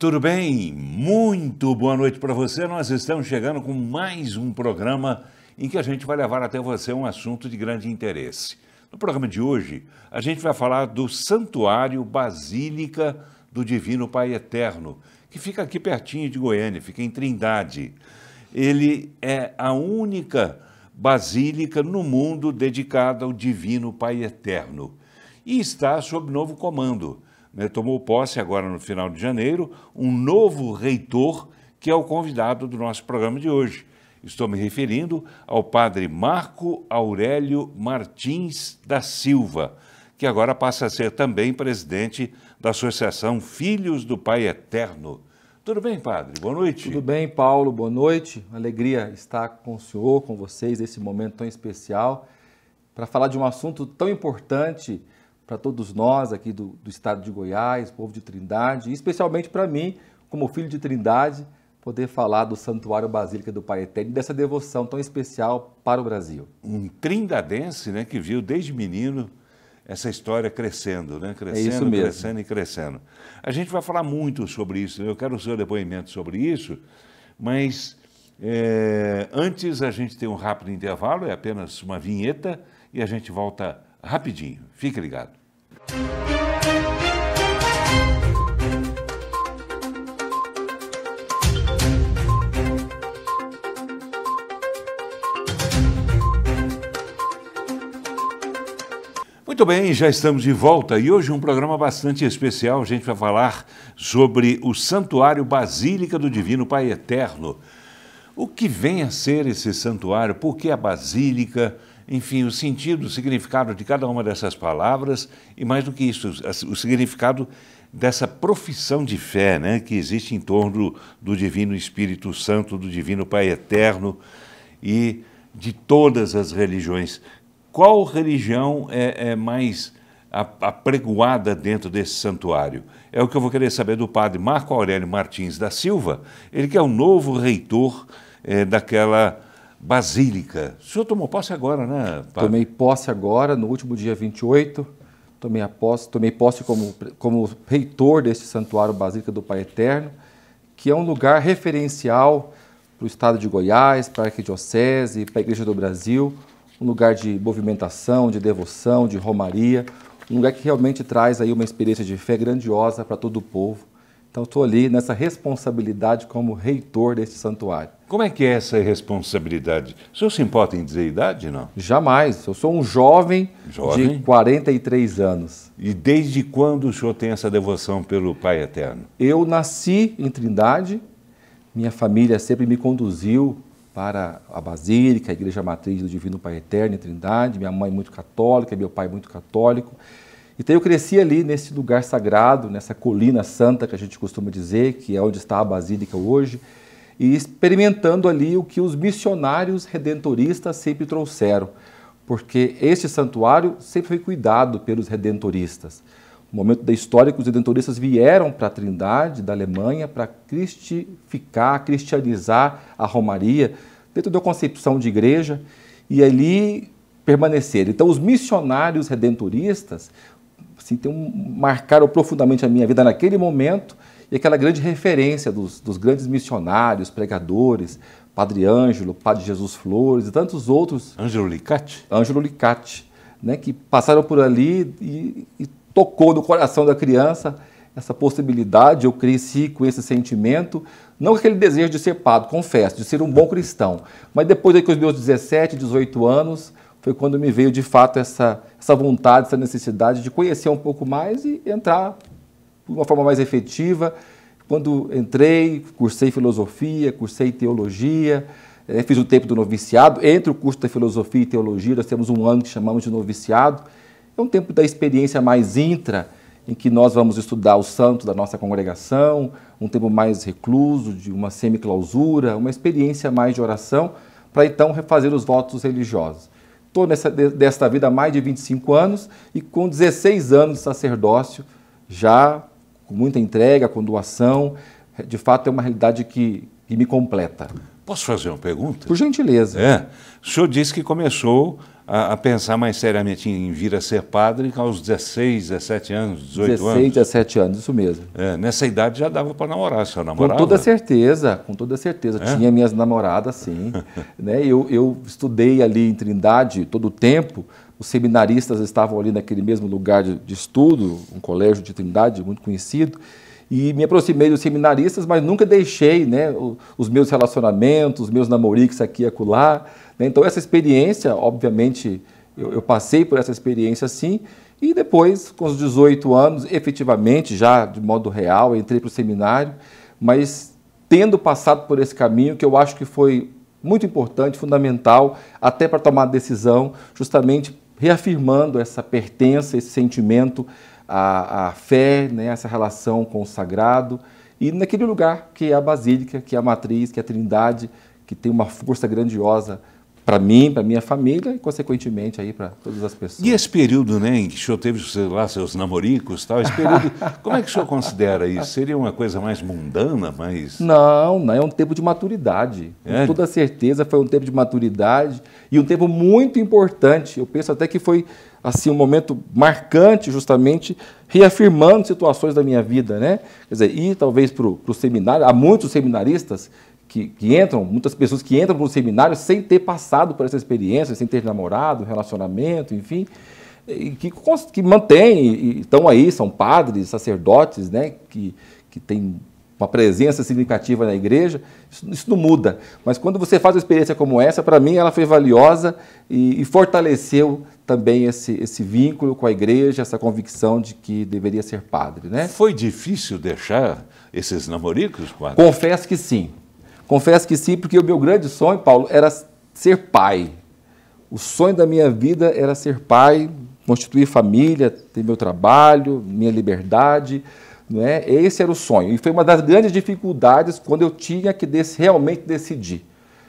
Tudo bem? Muito boa noite para você. Nós estamos chegando com mais um programa em que a gente vai levar até você um assunto de grande interesse. No programa de hoje, a gente vai falar do Santuário Basílica do Divino Pai Eterno, que fica aqui pertinho de Goiânia, fica em Trindade. Ele é a única basílica no mundo dedicada ao Divino Pai Eterno e está sob novo comando né, tomou posse agora no final de janeiro, um novo reitor que é o convidado do nosso programa de hoje. Estou me referindo ao padre Marco Aurélio Martins da Silva, que agora passa a ser também presidente da Associação Filhos do Pai Eterno. Tudo bem, padre? Boa noite. Tudo bem, Paulo. Boa noite. Alegria estar com o senhor, com vocês, nesse momento tão especial, para falar de um assunto tão importante para todos nós aqui do, do, estado de Goiás, povo de Trindade, e especialmente para mim, como filho de Trindade, poder falar do Santuário Basílica do Pai Eterno e dessa devoção tão especial para o Brasil. Um trindadense né, que viu desde menino essa história crescendo, né? É crescendo, é crescendo e crescendo. A gente vai falar muito sobre isso, né, eu quero o seu depoimento sobre isso, mas é, antes a gente tem um rápido intervalo, é apenas uma vinheta e a gente volta rapidinho. Fique ligado. Muito bem, já estamos de volta e hoje um programa bastante especial. A gente vai falar sobre o Santuário Basílica do Divino Pai Eterno. O que vem a ser esse santuário? Por que a Basílica? enfim, o sentido, o significado de cada uma dessas palavras e, mais do que isso, o significado dessa profissão de fé né, que existe em torno do Divino Espírito Santo, do Divino Pai Eterno e de todas as religiões. Qual religião é, é mais apregoada dentro desse santuário? É o que eu vou querer saber do padre Marco Aurélio Martins da Silva, ele que é o novo reitor é, daquela Basílica. O senhor tomou posse agora, né? Padre? Tomei posse agora, no último dia 28. Tomei, posse, tomei posse como, como reitor deste Santuário Basílica do Pai Eterno, que é um lugar referencial para o estado de Goiás, para a Arquidiocese, para a Igreja do Brasil. Um lugar de movimentação, de devoção, de romaria. Um lugar que realmente traz aí uma experiência de fé grandiosa para todo o povo então estou ali nessa responsabilidade como reitor deste santuário. Como é que é essa responsabilidade? O senhor se importa em dizer idade, não? Jamais. Eu sou um jovem, jovem, de 43 anos. E desde quando o senhor tem essa devoção pelo Pai Eterno? Eu nasci em Trindade. Minha família sempre me conduziu para a Basílica, a Igreja Matriz do Divino Pai Eterno em Trindade. Minha mãe muito católica, meu pai muito católico. Então eu cresci ali nesse lugar sagrado, nessa colina santa que a gente costuma dizer, que é onde está a Basílica hoje, e experimentando ali o que os missionários redentoristas sempre trouxeram, porque este santuário sempre foi cuidado pelos redentoristas. No momento da história que os redentoristas vieram para a Trindade da Alemanha para cristificar, cristianizar a Romaria, dentro da concepção de igreja, e ali permanecer. Então, os missionários redentoristas assim, tem um, marcaram profundamente a minha vida naquele momento e aquela grande referência dos, dos grandes missionários, pregadores, Padre Ângelo, Padre Jesus Flores e tantos outros. Ângelo Licati? Ângelo Licati, né, que passaram por ali e, e tocou no coração da criança essa possibilidade, eu cresci com esse sentimento, não aquele desejo de ser padre, confesso, de ser um bom cristão, mas depois aí com os meus 17, 18 anos, foi quando me veio de fato essa, essa vontade, essa necessidade de conhecer um pouco mais e entrar de uma forma mais efetiva. Quando entrei, cursei filosofia, cursei teologia, eh, fiz o tempo do noviciado. Entre o curso da filosofia e teologia, nós temos um ano que chamamos de noviciado. É um tempo da experiência mais intra, em que nós vamos estudar os santos da nossa congregação, um tempo mais recluso, de uma semiclausura, uma experiência mais de oração, para então refazer os votos religiosos. Estou desta vida há mais de 25 anos e com 16 anos de sacerdócio, já com muita entrega, com doação, de fato é uma realidade que, que me completa. Posso fazer uma pergunta? Por gentileza. É. O senhor disse que começou a, a, pensar mais seriamente em vir a ser padre aos 16, 17 anos, 18 16, anos. 16, 17 anos, isso mesmo. É, nessa idade já dava para namorar, seu namorado? Com toda certeza, com toda certeza. É? Tinha minhas namoradas, sim. né? eu, eu estudei ali em Trindade todo o tempo, os seminaristas estavam ali naquele mesmo lugar de, de estudo, um colégio de Trindade muito conhecido, e me aproximei dos seminaristas, mas nunca deixei né, os meus relacionamentos, os meus namoricos aqui e acolá. Né? Então, essa experiência, obviamente, eu, eu passei por essa experiência sim. E depois, com os 18 anos, efetivamente, já de modo real, entrei para o seminário, mas tendo passado por esse caminho, que eu acho que foi muito importante, fundamental, até para tomar decisão, justamente reafirmando essa pertença, esse sentimento a, a fé, né, essa relação com o sagrado, e naquele lugar que é a Basílica, que é a matriz, que é a Trindade, que tem uma força grandiosa para mim, para minha família e, consequentemente, aí para todas as pessoas. E esse período né, em que o senhor teve lá seus namoricos tal, esse período, como é que o senhor considera isso? Seria uma coisa mais mundana, mais... Não, não, é um tempo de maturidade. É? Com toda certeza foi um tempo de maturidade e um tempo muito importante. Eu penso até que foi assim um momento marcante, justamente, reafirmando situações da minha vida. Né? Quer dizer, e talvez para o seminário, há muitos seminaristas que, que, entram, muitas pessoas que entram para o seminário sem ter passado por essa experiência, sem ter namorado, relacionamento, enfim, e que, que mantêm, e estão aí, são padres, sacerdotes, né, que, que têm uma presença significativa na igreja, isso, isso, não muda. Mas quando você faz uma experiência como essa, para mim ela foi valiosa e, e fortaleceu também esse, esse vínculo com a igreja, essa convicção de que deveria ser padre. Né? Foi difícil deixar esses namoricos, padre? Confesso que sim. Confesso que sim, porque o meu grande sonho, Paulo, era ser pai. O sonho da minha vida era ser pai, constituir família, ter meu trabalho, minha liberdade. Não é? Esse era o sonho. E foi uma das grandes dificuldades quando eu tinha que realmente decidir.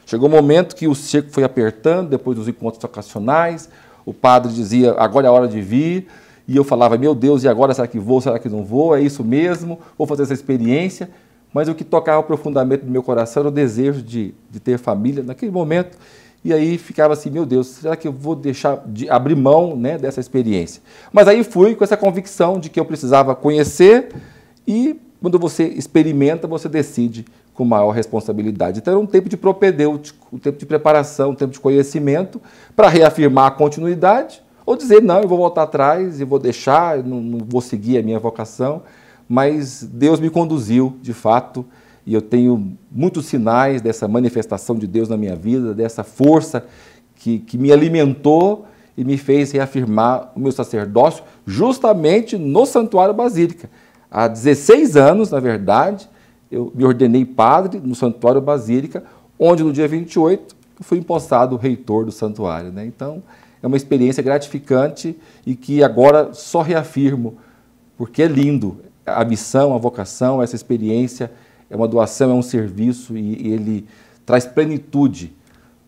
Chegou um momento que o cerco foi apertando, depois dos encontros ocasionais, o padre dizia, agora é a hora de vir, e eu falava, meu Deus, e agora será que vou, será que não vou, é isso mesmo, vou fazer essa experiência mas o que tocava profundamente no meu coração era o desejo de, de ter família naquele momento. E aí ficava assim, meu Deus, será que eu vou deixar de abrir mão né, dessa experiência? Mas aí fui com essa convicção de que eu precisava conhecer e quando você experimenta, você decide com maior responsabilidade. Então era um tempo de propedêutico, um tempo de preparação, um tempo de conhecimento para reafirmar a continuidade ou dizer, não, eu vou voltar atrás e vou deixar, não, não vou seguir a minha vocação mas Deus me conduziu, de fato, e eu tenho muitos sinais dessa manifestação de Deus na minha vida, dessa força que, que me alimentou e me fez reafirmar o meu sacerdócio justamente no Santuário Basílica. Há 16 anos, na verdade, eu me ordenei padre no Santuário Basílica, onde no dia 28 eu fui empossado reitor do santuário. Né? Então, é uma experiência gratificante e que agora só reafirmo, porque é lindo, a missão, a vocação, essa experiência é uma doação, é um serviço e ele traz plenitude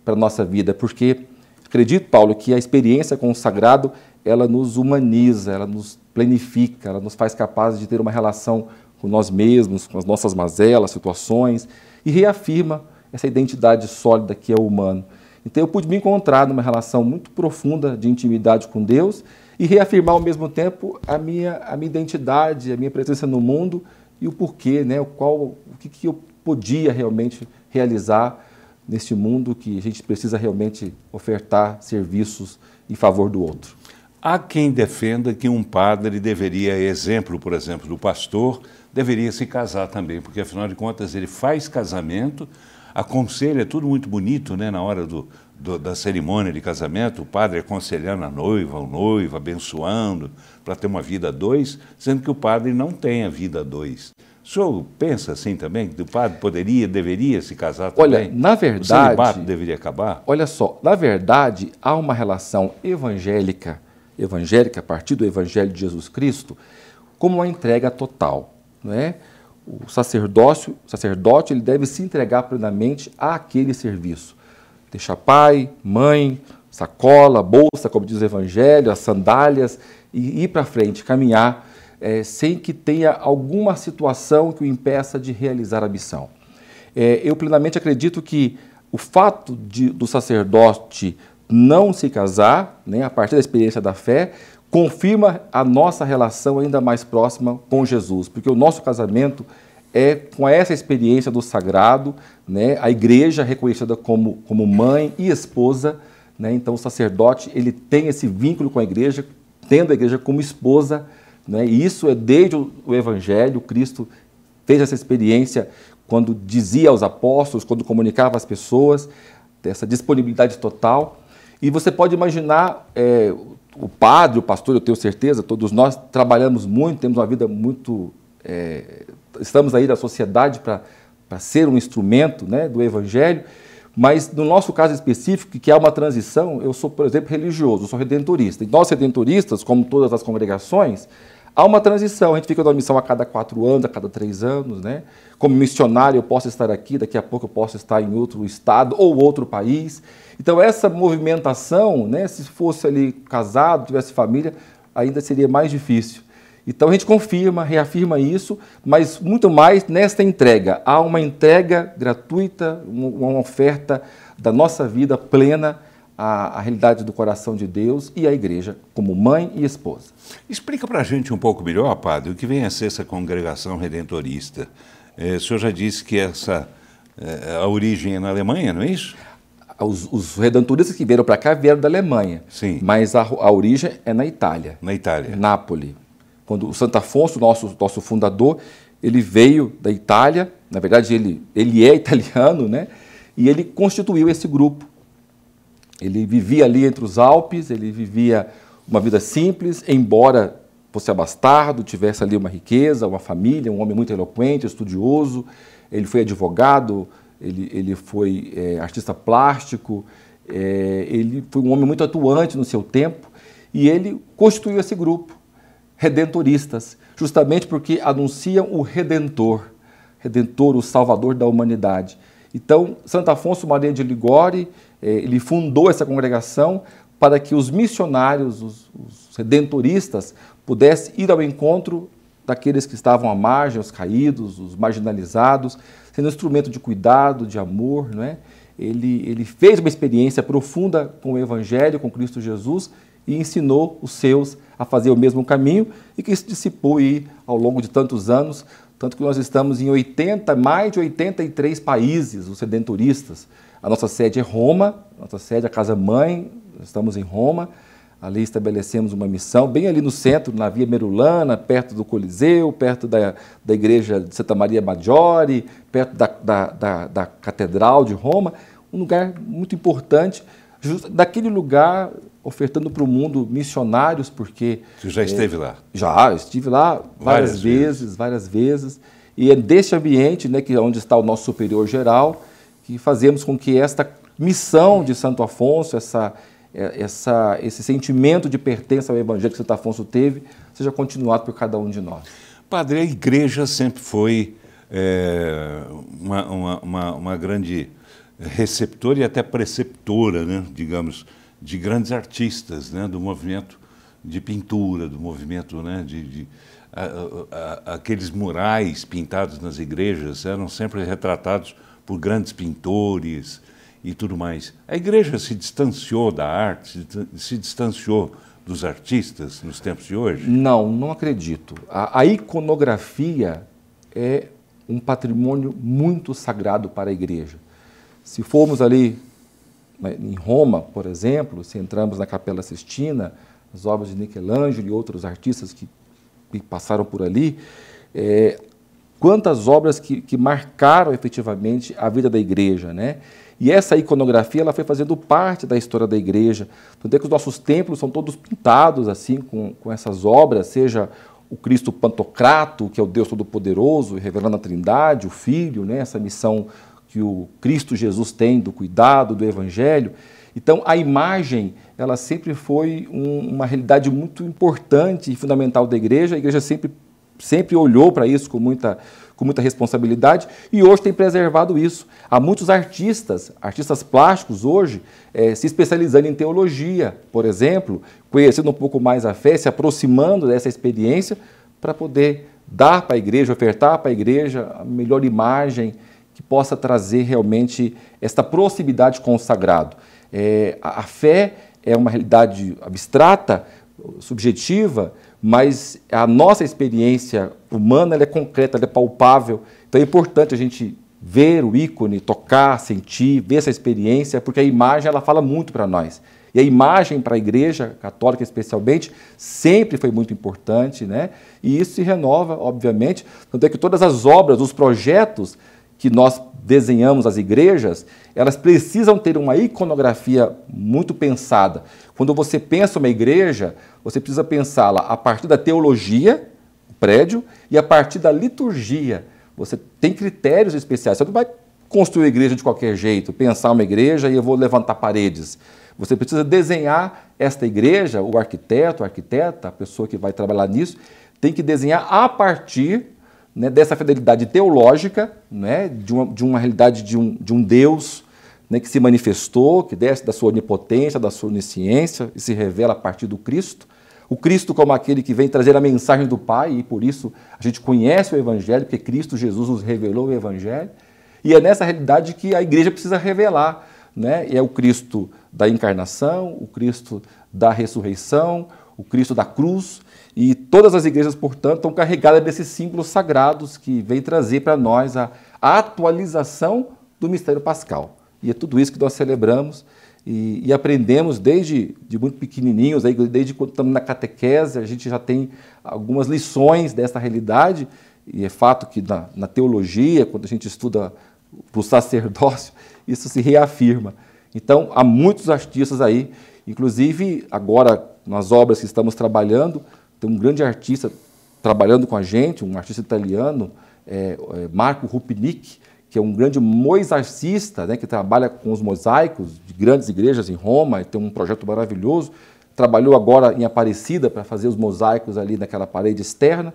para a nossa vida, porque acredito, Paulo, que a experiência com o sagrado, ela nos humaniza, ela nos plenifica, ela nos faz capazes de ter uma relação com nós mesmos, com as nossas mazelas, situações e reafirma essa identidade sólida que é o humano. Então eu pude me encontrar numa relação muito profunda de intimidade com Deus e reafirmar ao mesmo tempo a minha, a minha identidade, a minha presença no mundo e o porquê, né? o, qual, o que, que eu podia realmente realizar neste mundo que a gente precisa realmente ofertar serviços em favor do outro. Há quem defenda que um padre deveria, exemplo, por exemplo, do pastor, deveria se casar também, porque afinal de contas ele faz casamento, aconselha, é tudo muito bonito, né, na hora do, do, da cerimônia de casamento, o padre aconselhando a noiva, o noivo, abençoando, para ter uma vida a dois, sendo que o padre não tem a vida a dois. O senhor pensa assim também? Que o padre poderia, deveria se casar também? Olha, na verdade. O celibato deveria acabar? Olha só, na verdade, há uma relação evangélica, evangélica, a partir do Evangelho de Jesus Cristo, como uma entrega total. Não é? O sacerdócio, o sacerdote ele deve se entregar plenamente àquele serviço deixar pai, mãe, sacola, bolsa, como diz o Evangelho, as sandálias e ir para frente, caminhar, é, sem que tenha alguma situação que o impeça de realizar a missão. É, eu plenamente acredito que o fato de, do sacerdote não se casar, né, a partir da experiência da fé, confirma a nossa relação ainda mais próxima com Jesus, porque o nosso casamento é com essa experiência do sagrado, né, a igreja é reconhecida como, como mãe e esposa, né, então o sacerdote ele tem esse vínculo com a igreja, tendo a igreja como esposa, né, e isso é desde o, evangelho, Cristo fez essa experiência quando dizia aos apóstolos, quando comunicava às pessoas, essa disponibilidade total. E você pode imaginar é, o padre, o pastor, eu tenho certeza, todos nós trabalhamos muito, temos uma vida muito é, estamos aí na sociedade para ser um instrumento né, do Evangelho, mas no nosso caso específico, que há é uma transição, eu sou, por exemplo, religioso, eu sou redentorista. E nós, redentoristas, como todas as congregações, há uma transição. A gente fica numa missão a cada quatro anos, a cada três anos. Né? Como missionário, eu posso estar aqui, daqui a pouco eu posso estar em outro estado ou outro país. Então, essa movimentação, né, se fosse ali casado, tivesse família, ainda seria mais difícil. Então a gente confirma, reafirma isso, mas muito mais nesta entrega. Há uma entrega gratuita, uma oferta da nossa vida plena à, à realidade do coração de Deus e à igreja como mãe e esposa. Explica para a gente um pouco melhor, padre, o que vem a ser essa congregação redentorista. É, o senhor já disse que essa é, a origem é na Alemanha, não é isso? Ah, os, os redentoristas que vieram para cá vieram da Alemanha. Sim. Mas a, a origem é na Itália. Na Itália. Nápoles quando o Santo Afonso, nosso, nosso fundador, ele veio da Itália, na verdade ele, ele é italiano, né? e ele constituiu esse grupo. Ele vivia ali entre os Alpes, ele vivia uma vida simples, embora fosse abastardo, tivesse ali uma riqueza, uma família, um homem muito eloquente, estudioso, ele foi advogado, ele, ele foi é, artista plástico, é, ele foi um homem muito atuante no seu tempo, e ele constituiu esse grupo redentoristas, justamente porque anunciam o Redentor, Redentor, o Salvador da humanidade. Então, Santo Afonso Maria de Ligore, eh, ele fundou essa congregação para que os missionários, os, os redentoristas, pudessem ir ao encontro daqueles que estavam à margem, os caídos, os marginalizados, sendo um instrumento de cuidado, de amor, não é? Ele, ele fez uma experiência profunda com o Evangelho, com Cristo Jesus, e ensinou os seus a fazer o mesmo caminho e que se dissipou aí ao longo de tantos anos, tanto que nós estamos em 80, mais de 83 países, os sedenturistas. A nossa sede é Roma, nossa sede é a Casa Mãe, estamos em Roma. Ali estabelecemos uma missão, bem ali no centro, na Via Merulana, perto do Coliseu, perto da, da igreja de Santa Maria Maggiore, perto da, da, da, da Catedral de Roma, um lugar muito importante daquele lugar, ofertando para o mundo missionários, porque. Você já esteve é, lá? Já, estive lá várias, várias vezes, vezes, várias vezes. E é deste ambiente, né, que é onde está o nosso superior geral, que fazemos com que esta missão de Santo Afonso, essa, eh, essa, esse sentimento de pertença ao Evangelho que Santo Afonso teve, seja continuado por cada um de nós. Padre, a igreja sempre foi é, uma, uma, uma, uma grande receptora e até preceptora, né, digamos, de grandes artistas né, do movimento de pintura, do movimento né, de, de a, a, a, aqueles murais pintados nas igrejas eram sempre retratados por grandes pintores e tudo mais. A igreja se distanciou da arte, se, se distanciou dos artistas nos tempos de hoje? Não, não acredito. A, a, iconografia é um patrimônio muito sagrado para a igreja. Se formos ali né, em Roma, por exemplo, se entramos na Capela Sistina, as obras de Michelangelo e outros artistas que, passaram por ali, é, quantas obras que, que, marcaram efetivamente a vida da igreja, né? E essa iconografia ela foi fazendo parte da história da igreja. Tanto é que os nossos templos são todos pintados assim com, com essas obras, seja o Cristo Pantocrato, que é o Deus Todo-Poderoso, revelando a Trindade, o Filho, né? essa missão que o Cristo Jesus tem do cuidado do Evangelho. Então, a imagem, ela sempre foi um, uma realidade muito importante e fundamental da igreja. A igreja sempre, sempre olhou para isso com muita, com muita responsabilidade e hoje tem preservado isso. Há muitos artistas, artistas plásticos hoje, é, se especializando em teologia, por exemplo, conhecendo um pouco mais a fé, se aproximando dessa experiência para poder dar para a igreja, ofertar para a igreja a melhor imagem que possa trazer realmente esta proximidade com o sagrado. É, a, a fé é uma realidade abstrata, subjetiva, mas a nossa experiência humana é concreta, é palpável. Então é importante a gente ver o ícone, tocar, sentir, ver essa experiência, porque a imagem ela fala muito para nós. E a imagem para a igreja católica especialmente sempre foi muito importante, né? E isso se renova, obviamente, tanto é que todas as obras, os projetos que nós desenhamos as igrejas, elas precisam ter uma iconografia muito pensada. Quando você pensa uma igreja, você precisa pensá-la a partir da teologia, o prédio, e a partir da liturgia. Você tem critérios especiais. Você não vai construir a igreja de qualquer jeito, pensar uma igreja e eu vou levantar paredes. Você precisa desenhar esta igreja, o arquiteto, a arquiteta, a pessoa que vai trabalhar nisso, tem que desenhar a partir né, dessa fidelidade teológica, né, de, uma, de uma realidade de um, de um Deus né, que se manifestou, que desce da sua onipotência, da sua onisciência e se revela a partir do Cristo. O Cristo como aquele que vem trazer a mensagem do Pai, e por isso a gente conhece o Evangelho, porque Cristo Jesus nos revelou o Evangelho. E é nessa realidade que a igreja precisa revelar. Né? E é o Cristo da encarnação, o Cristo da ressurreição, o Cristo da cruz, e todas as igrejas, portanto, estão carregadas desses símbolos sagrados que vem trazer para nós a, atualização do mistério pascal. E é tudo isso que nós celebramos e, e aprendemos desde de muito pequenininhos, aí, desde quando estamos na catequese, a gente já tem algumas lições dessa realidade, e é fato que na, na teologia, quando a gente estuda para o sacerdócio, isso se reafirma. Então, há muitos artistas aí, inclusive agora nas obras que estamos trabalhando, tem um grande artista trabalhando com a gente, um artista italiano, é, é Marco Rupnik, que é um grande moisarcista, né, que trabalha com os mosaicos de grandes igrejas em Roma, tem um projeto maravilhoso. Trabalhou agora em Aparecida para fazer os mosaicos ali naquela parede externa,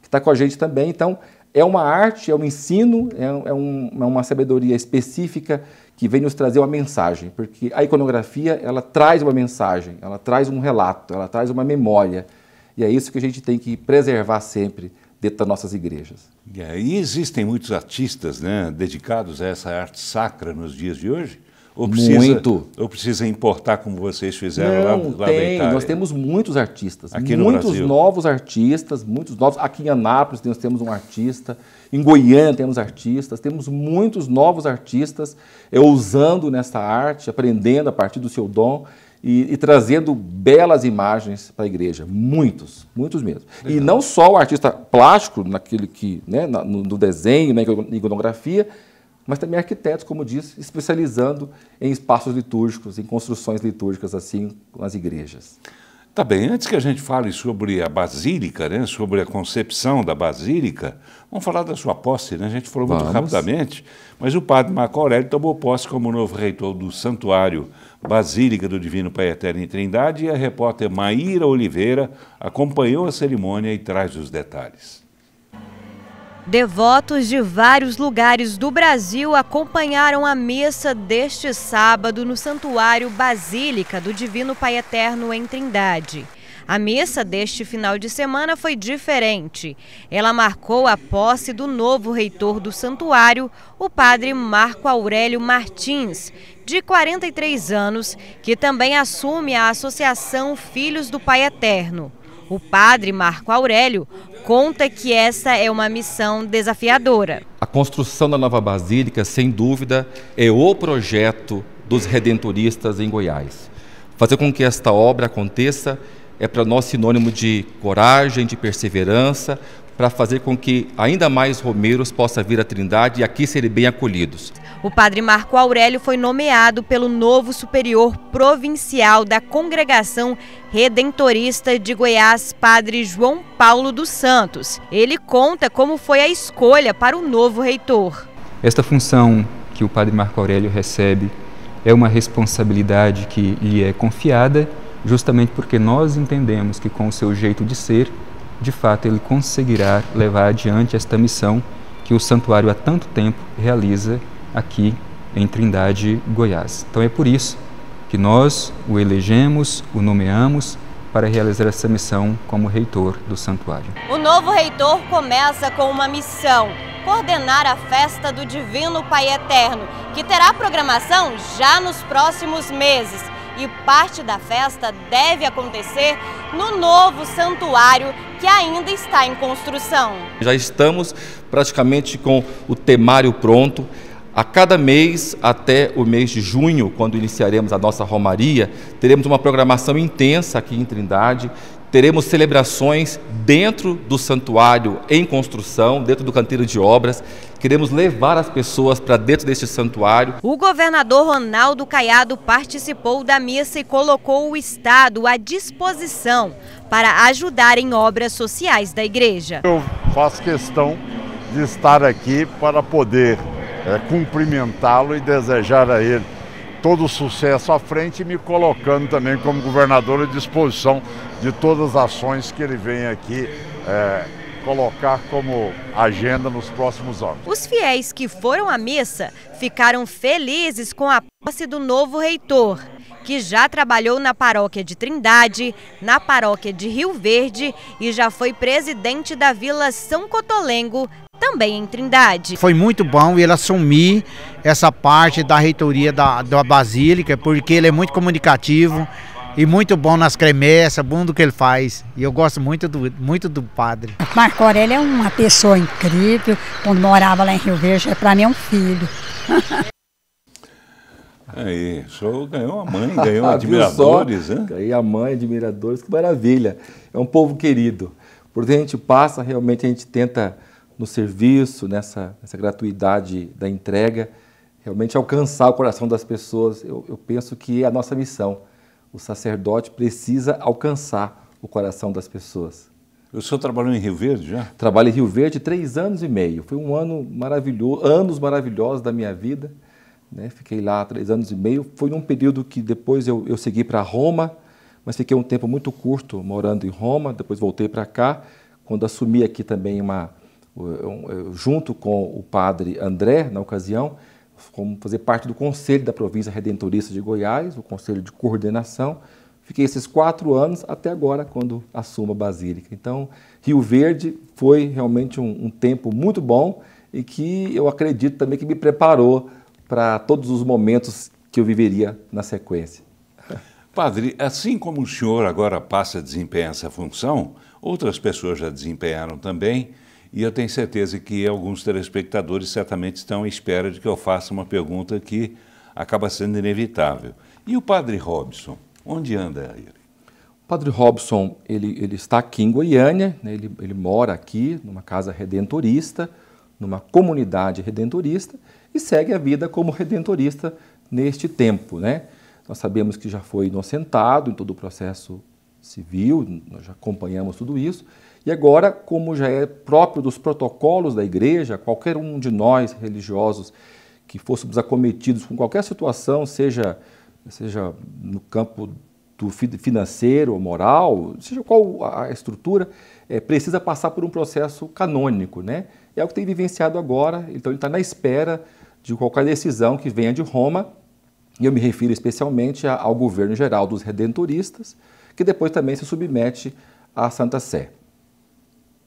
que está com a gente também. Então, é uma arte, é um ensino, é, é um, é uma sabedoria específica que vem nos trazer uma mensagem, porque a iconografia ela traz uma mensagem, ela traz um relato, ela traz uma memória. E é isso que a gente tem que preservar sempre dentro das nossas igrejas. e existem muitos artistas né, dedicados a essa arte sacra nos dias de hoje? Ou precisa, Muito. Ou precisa importar como vocês fizeram Não, lá, lá tem. Nós temos muitos artistas. Aqui muitos no Brasil. novos artistas, muitos novos. Aqui em Anápolis nós temos um artista. Em Goiânia temos artistas, temos muitos novos artistas é, usando nessa arte, aprendendo a partir do seu dom e, e trazendo belas imagens para a igreja. Muitos, muitos mesmo. Legal. E não só o artista plástico, naquele que, né, no, no desenho, na né, iconografia, mas também arquitetos, como disse, especializando em espaços litúrgicos, em construções litúrgicas, assim, nas igrejas. Tá bem, antes que a gente fale sobre a Basílica, né, sobre a concepção da Basílica, vamos falar da sua posse. Né? A gente falou vamos. muito rapidamente, mas o padre Marco Aurélio tomou posse como novo reitor do Santuário Basílica do Divino Pai Eterno em Trindade e a repórter Maíra Oliveira acompanhou a cerimônia e traz os detalhes. Devotos de vários lugares do Brasil acompanharam a missa deste sábado no Santuário Basílica do Divino Pai Eterno em Trindade. A missa deste final de semana foi diferente. Ela marcou a posse do novo reitor do santuário, o padre Marco Aurélio Martins, de 43 anos, que também assume a Associação Filhos do Pai Eterno. O padre Marco Aurélio conta que essa é uma missão desafiadora. A construção da nova basílica, sem dúvida, é o projeto dos redentoristas em Goiás. Fazer com que esta obra aconteça é para nós sinônimo de coragem, de perseverança, para fazer com que ainda mais romeiros possa vir à Trindade e aqui serem bem acolhidos. O padre Marco Aurélio foi nomeado pelo novo superior provincial da Congregação Redentorista de Goiás, padre João Paulo dos Santos. Ele conta como foi a escolha para o novo reitor. Esta função que o padre Marco Aurélio recebe é uma responsabilidade que lhe é confiada, justamente porque nós entendemos que, com o seu jeito de ser, de fato ele conseguirá levar adiante esta missão que o santuário há tanto tempo realiza aqui em Trindade, Goiás. Então é por isso que nós o elegemos, o nomeamos para realizar essa missão como reitor do santuário. O novo reitor começa com uma missão: coordenar a festa do Divino Pai Eterno, que terá programação já nos próximos meses. E parte da festa deve acontecer no novo santuário que ainda está em construção. Já estamos praticamente com o temário pronto. A cada mês, até o mês de junho, quando iniciaremos a nossa Romaria, teremos uma programação intensa aqui em Trindade. Teremos celebrações dentro do santuário em construção, dentro do canteiro de obras. Queremos levar as pessoas para dentro deste santuário. O governador Ronaldo Caiado participou da missa e colocou o Estado à disposição para ajudar em obras sociais da igreja. Eu faço questão de estar aqui para poder é, cumprimentá-lo e desejar a ele todo sucesso à frente e me colocando também como governador à disposição de todas as ações que ele vem aqui é, colocar como agenda nos próximos anos. Os fiéis que foram à missa ficaram felizes com a posse do novo reitor, que já trabalhou na paróquia de Trindade, na paróquia de Rio Verde e já foi presidente da Vila São Cotolengo, também em Trindade. Foi muito bom ele assumir essa parte da reitoria da, da Basílica, porque ele é muito comunicativo, e muito bom nas cremessas, bom do que ele faz. E eu gosto muito do, muito do padre. Marco Aurélio é uma pessoa incrível. Quando morava lá em Rio Verde, é para mim é um filho. Aí, senhor ganhou a mãe, ganhou ah, admiradores, né? Ganhei a mãe, admiradores, que maravilha. É um povo querido. Porque a gente passa, realmente a gente tenta no serviço, nessa, nessa gratuidade da entrega, realmente alcançar o coração das pessoas. eu, eu penso que é a nossa missão o sacerdote precisa alcançar o coração das pessoas. O senhor trabalhou em Rio Verde já? Trabalho em Rio Verde três anos e meio. Foi um ano maravilhoso, anos maravilhosos da minha vida. Né? Fiquei lá três anos e meio. Foi um período que depois eu, eu segui para Roma, mas fiquei um tempo muito curto morando em Roma. Depois voltei para cá, quando assumi aqui também uma junto com o padre André na ocasião como fazer parte do Conselho da Província Redentorista de Goiás, o Conselho de Coordenação. Fiquei esses quatro anos até agora, quando assumo a Basílica. Então, Rio Verde foi realmente um, um tempo muito bom e que eu acredito também que me preparou para todos os momentos que eu viveria na sequência. Padre, assim como o senhor agora passa a desempenhar essa função, outras pessoas já desempenharam também. E eu tenho certeza que alguns telespectadores certamente estão à espera de que eu faça uma pergunta que acaba sendo inevitável. E o padre Robson? Onde anda ele? O padre Robson ele, ele está aqui em Goiânia, né? ele, ele mora aqui numa casa redentorista, numa comunidade redentorista e segue a vida como redentorista neste tempo. Né? Nós sabemos que já foi inocentado em todo o processo civil, nós já acompanhamos tudo isso, e agora, como já é próprio dos protocolos da igreja, qualquer um de nós religiosos que fôssemos acometidos com qualquer situação, seja, seja no campo do financeiro ou moral, seja qual a estrutura, é, precisa passar por um processo canônico. Né? É o que tem vivenciado agora, então ele está na espera de qualquer decisão que venha de Roma, e eu me refiro especialmente ao governo geral dos redentoristas, que depois também se submete à Santa Sé.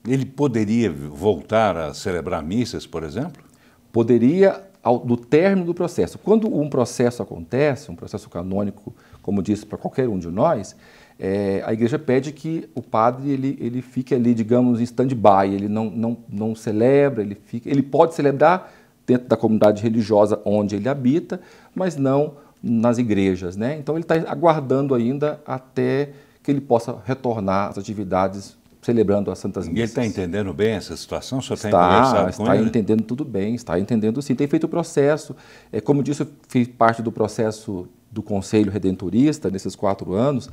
Ele poderia voltar a celebrar missas, por exemplo? Poderia, ao, do término do processo. Quando um processo acontece, um processo canônico, como disse para qualquer um de nós, é, a igreja pede que o padre ele, ele fique ali, digamos, em stand-by, ele não, não, não celebra, ele, fica, ele pode celebrar dentro da comunidade religiosa onde ele habita, mas não nas igrejas. Né? Então ele está aguardando ainda até que ele possa retornar às atividades celebrando as Santas Missas. E ele está entendendo bem essa situação? O senhor tá está, está, está entendendo tudo bem, está entendendo sim. Tem feito o processo, é, como disse, eu fiz parte do processo do Conselho Redentorista nesses quatro anos.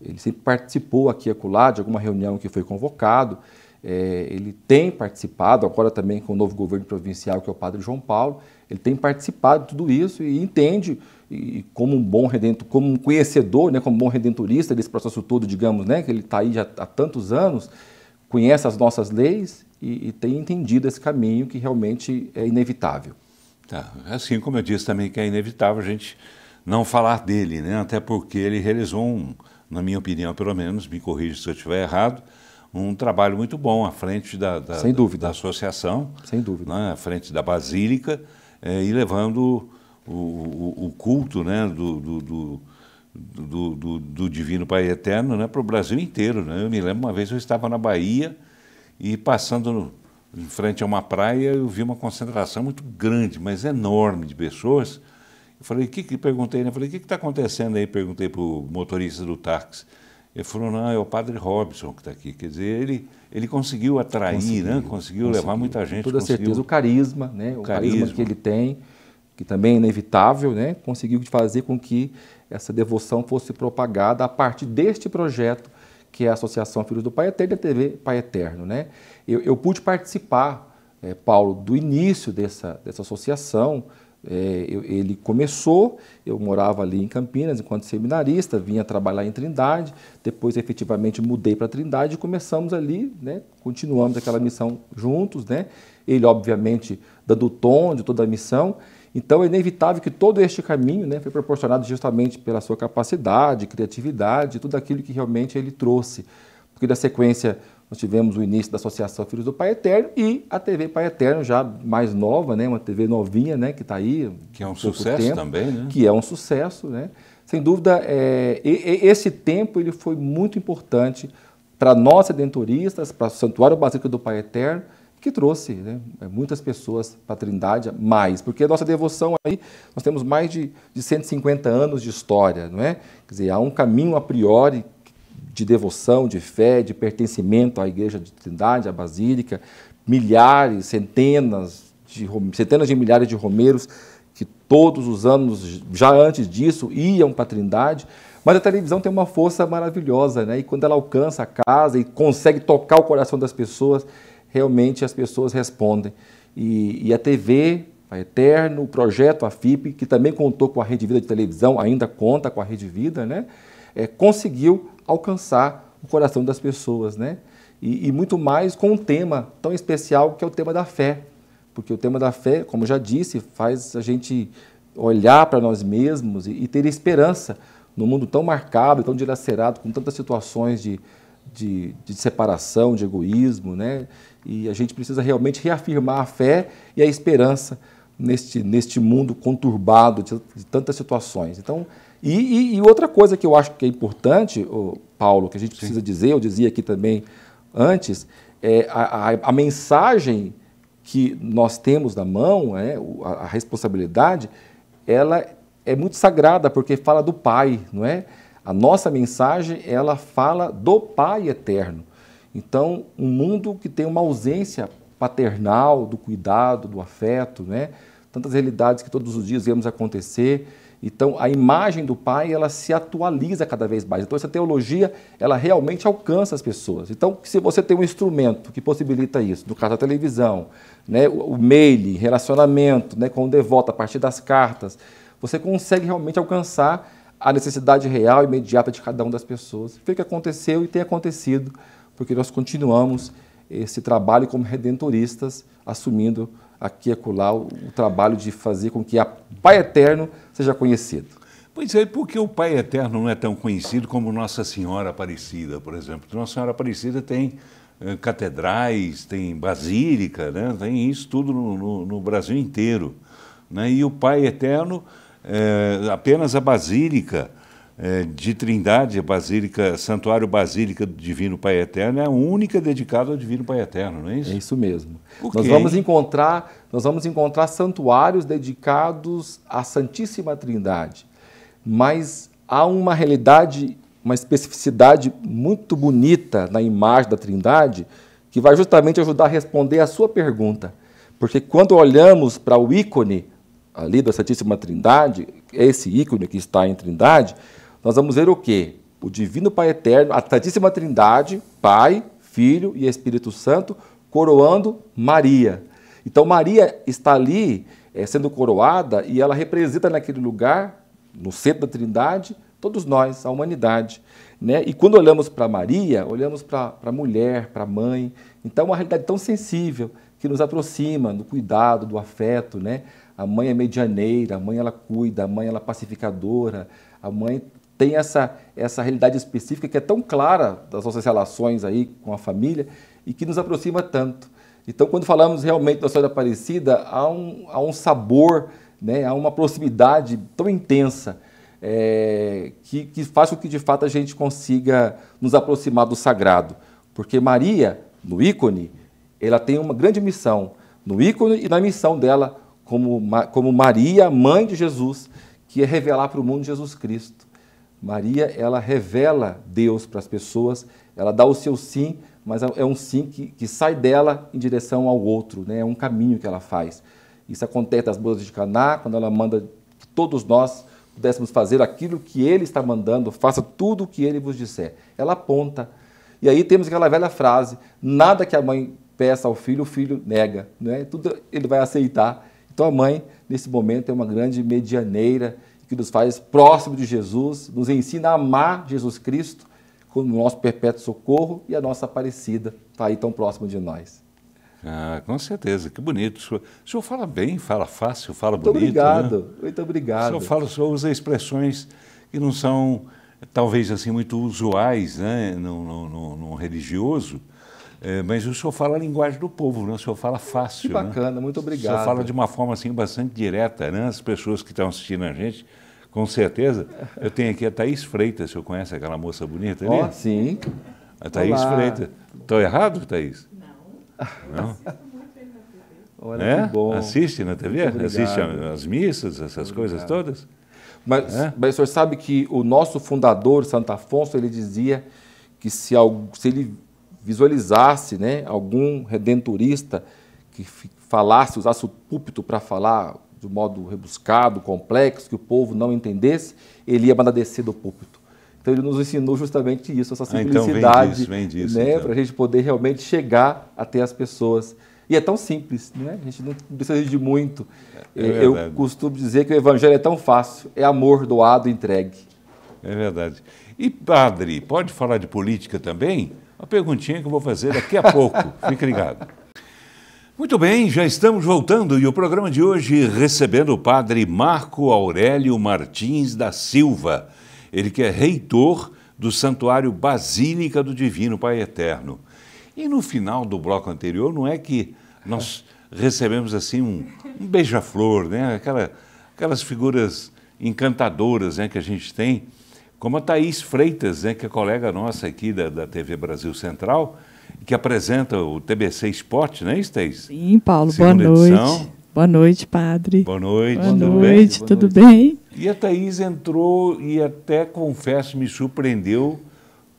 Ele sempre participou aqui e acolá de alguma reunião que foi convocado. É, ele tem participado, agora também com o novo governo provincial, que é o padre João Paulo ele tem participado de tudo isso e entende, e como um bom redentor, como um conhecedor, né, como um bom redentorista desse processo todo, digamos, né, que ele está aí já há tantos anos, conhece as nossas leis e, e tem entendido esse caminho que realmente é inevitável. Tá. Assim como eu disse também que é inevitável a gente não falar dele, né? até porque ele realizou, um, na minha opinião pelo menos, me corrija se eu estiver errado, um trabalho muito bom à frente da, da, Sem dúvida. da, da associação, Sem dúvida. Né? à frente da Basílica é, e levando o, o, o culto né, do, do, do do, do, do, Divino Pai Eterno né, para o Brasil inteiro. Né? Eu me lembro uma vez eu estava na Bahia e passando no, em frente a uma praia, eu vi uma concentração muito grande, mas enorme de pessoas. Eu falei, o que que perguntei? Né? Eu falei, o que está acontecendo aí? Perguntei para o motorista do táxi. Ele falou, não, é o padre Robson que está aqui. Quer dizer, ele ele conseguiu atrair, conseguiu, né? conseguiu, conseguiu levar muita gente. Com toda conseguiu... certeza, o carisma, né? o carisma. carisma. que ele tem, que também é inevitável, né? conseguiu fazer com que essa devoção fosse propagada a partir deste projeto que é a Associação Filhos do Pai Eterno e a TV Pai Eterno. Né? Eu, eu pude participar, é, Paulo, do início dessa, dessa associação, é, eu, ele começou, eu morava ali em Campinas enquanto seminarista, vinha trabalhar em Trindade, depois efetivamente mudei para Trindade e começamos ali, né, continuamos aquela missão juntos, né, ele obviamente dando o tom de toda a missão, então é inevitável que todo este caminho né, foi proporcionado justamente pela sua capacidade, criatividade, tudo aquilo que realmente ele trouxe, porque da sequência nós tivemos o início da Associação Filhos do Pai Eterno e a TV Pai Eterno, já mais nova, né? uma TV novinha né? que está aí. Que é um sucesso tempo, também, né? Que é um sucesso, né? Sem dúvida, é, esse tempo ele foi muito importante para nós, sedentoristas, para o Santuário Basílica do Pai Eterno, que trouxe né, é, muitas pessoas para a Trindade, mais, porque a nossa devoção aí, nós temos mais de, de 150 anos de história, não é? Quer dizer, há um caminho a priori de devoção, de fé, de pertencimento à Igreja de Trindade, à Basílica, milhares, centenas de, centenas de milhares de romeiros que todos os anos, já antes disso, iam para a Trindade. Mas a televisão tem uma força maravilhosa, né? E quando ela alcança a casa e consegue tocar o coração das pessoas, realmente as pessoas respondem. E, e a TV, a Eterno, o projeto, a FIP, que também contou com a Rede Vida de televisão, ainda conta com a Rede Vida, né? É, conseguiu alcançar o coração das pessoas, né? E, e, muito mais com um tema tão especial que é o tema da fé, porque o tema da fé, como já disse, faz a gente olhar para nós mesmos e, e ter esperança no mundo tão marcado, tão dilacerado, com tantas situações de, de, de, separação, de egoísmo, né? E a gente precisa realmente reafirmar a fé e a esperança neste, neste mundo conturbado de, de tantas situações. Então, e, e, e, outra coisa que eu acho que é importante, Paulo, que a gente precisa Sim. dizer, eu dizia aqui também antes, é a, a, a mensagem que nós temos na mão, né, a, a, responsabilidade, ela é muito sagrada porque fala do Pai, não é? A nossa mensagem ela fala do Pai eterno. Então, um mundo que tem uma ausência paternal, do cuidado, do afeto, né? Tantas realidades que todos os dias vemos acontecer. Então, a imagem do Pai, ela se atualiza cada vez mais. Então, essa teologia, ela realmente alcança as pessoas. Então, se você tem um instrumento que possibilita isso, no caso da televisão, né, o mail, relacionamento né, com o devoto, a partir das cartas, você consegue realmente alcançar a necessidade real, imediata de cada uma das pessoas. Foi o que aconteceu e tem acontecido, porque nós continuamos esse trabalho como redentoristas, assumindo aqui e acolá, o, o trabalho de fazer com que a Pai Eterno seja conhecido. Pois é, porque o Pai Eterno não é tão conhecido como Nossa Senhora Aparecida, por exemplo. Nossa Senhora Aparecida tem eh, catedrais, tem basílica, né? tem isso tudo no, no, no Brasil inteiro. Né? E o Pai Eterno, eh, apenas a basílica é, de Trindade, a Basílica, Santuário Basílica do Divino Pai Eterno, é a única dedicada ao Divino Pai Eterno, não é isso? É isso mesmo. Nós vamos encontrar, nós vamos encontrar santuários dedicados à Santíssima Trindade, mas há uma realidade, uma especificidade muito bonita na imagem da Trindade que vai justamente ajudar a responder a sua pergunta, porque quando olhamos para o ícone ali da Santíssima Trindade, esse ícone que está em Trindade, nós vamos ver o quê? O Divino Pai Eterno, a Santíssima Trindade, Pai, Filho e Espírito Santo, coroando Maria. Então, Maria está ali é, sendo coroada e ela representa naquele lugar, no centro da Trindade, todos nós, a humanidade. Né? E quando olhamos para Maria, olhamos para a mulher, para a mãe. Então, é uma realidade tão sensível que nos aproxima do cuidado, do afeto. Né? A mãe é medianeira, a mãe ela cuida, a mãe ela é pacificadora, a mãe tem essa, essa realidade específica que é tão clara das nossas relações aí com a família e que nos aproxima tanto. Então, quando falamos realmente da história Aparecida, há um, há um sabor, né, há uma proximidade tão intensa é, que, que faz com que, de fato, a gente consiga nos aproximar do sagrado. Porque Maria, no ícone, ela tem uma grande missão, no ícone e na missão dela como, como Maria, mãe de Jesus, que é revelar para o mundo Jesus Cristo. Maria, ela revela Deus para as pessoas, ela dá o seu sim, mas é um sim que, que sai dela em direção ao outro, né? é um caminho que ela faz. Isso acontece nas bodas de Caná, quando ela manda que todos nós pudéssemos fazer aquilo que ele está mandando, faça tudo o que ele vos disser. Ela aponta. E aí temos aquela velha frase: nada que a mãe peça ao filho, o filho nega, né? Tudo ele vai aceitar. Então a mãe, nesse momento, é uma grande medianeira que nos faz próximo de Jesus, nos ensina a amar Jesus Cristo como nosso perpétuo socorro e a nossa Aparecida está aí tão próximo de nós. Ah, com certeza, que bonito. O senhor, o senhor fala bem, fala fácil, fala muito bonito. Obrigado, né? muito obrigado. O senhor, fala, o senhor usa expressões que não são, talvez, assim, muito usuais né? religioso, é, mas o senhor fala a linguagem do povo, né? o senhor fala fácil. Que né? bacana, né? muito obrigado. O senhor fala de uma forma assim, bastante direta, né? as pessoas que estão assistindo a gente. Com certeza. Eu tenho aqui a Thaís Freitas, o senhor conhece aquela moça bonita ali? Oh, sim. A Thaís Olá. Freitas. Estou errado, Thaís? Não. Não? Tá Olha é? que bom. Assiste na TV? Assiste as missas, essas coisas todas? Mas, é? mas o senhor sabe que o nosso fundador, Santo Afonso, ele dizia que se, algo, se ele visualizasse né, algum redentorista que falasse, usasse o púlpito para falar de um modo rebuscado, complexo, que o povo não entendesse, ele ia mandar descer do púlpito. Então ele nos ensinou justamente isso, essa simplicidade, ah, então né, então. para a gente poder realmente chegar até as pessoas. E é tão simples, né? A gente não precisa de muito. É, é eu costumo dizer que o evangelho é tão fácil, é amor doado entregue. É verdade. E padre, pode falar de política também? Uma perguntinha que eu vou fazer daqui a pouco. Fique ligado. Muito bem, já estamos voltando e o programa de hoje recebendo o padre Marco Aurélio Martins da Silva. Ele que é reitor do Santuário Basílica do Divino Pai Eterno. E no final do bloco anterior, não é que nós recebemos assim um, um beija-flor, né? Aquela, aquelas figuras encantadoras né, que a gente tem como a Thaís Freitas, né, que é colega nossa aqui da, da TV Brasil Central, que apresenta o TBC Esporte, não é isso, Thaís? Sim, Paulo, Segunda boa noite. Boa noite, padre. Boa noite, boa tudo noite, bem? tudo bem? E a Thaís entrou e até, confesso, me surpreendeu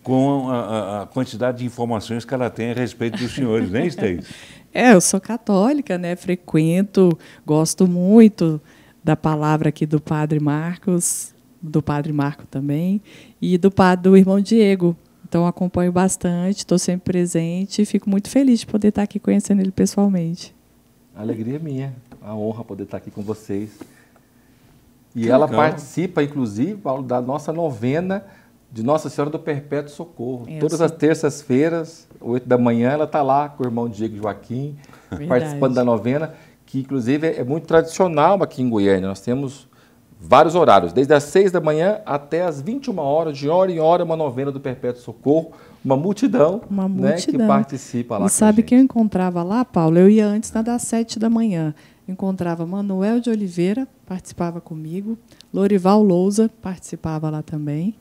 com a, a quantidade de informações que ela tem a respeito dos senhores, não é isso, Thaís? É, eu sou católica, né? Frequento, gosto muito da palavra aqui do padre Marcos do padre Marco também, e do, do irmão Diego. Então, acompanho bastante, estou sempre presente e fico muito feliz de poder estar tá aqui conhecendo ele pessoalmente. A alegria é minha, a honra poder estar tá aqui com vocês. E que ela legal. participa, inclusive, Paulo, da nossa novena de Nossa Senhora do Perpétuo Socorro. É, Todas as terças-feiras, 8 da manhã, ela está lá com o irmão Diego Joaquim, Verdade. participando da novena, que inclusive é muito tradicional aqui em Goiânia. Nós temos vários horários, desde as 6 da manhã até as 21 horas, de hora em hora, uma novena do Perpétuo Socorro, uma multidão, uma multidão. Né, que participa lá. E sabe que eu encontrava lá, Paulo? Eu ia antes das 7 da manhã. Encontrava Manuel de Oliveira, participava comigo, Lorival Louza participava lá também.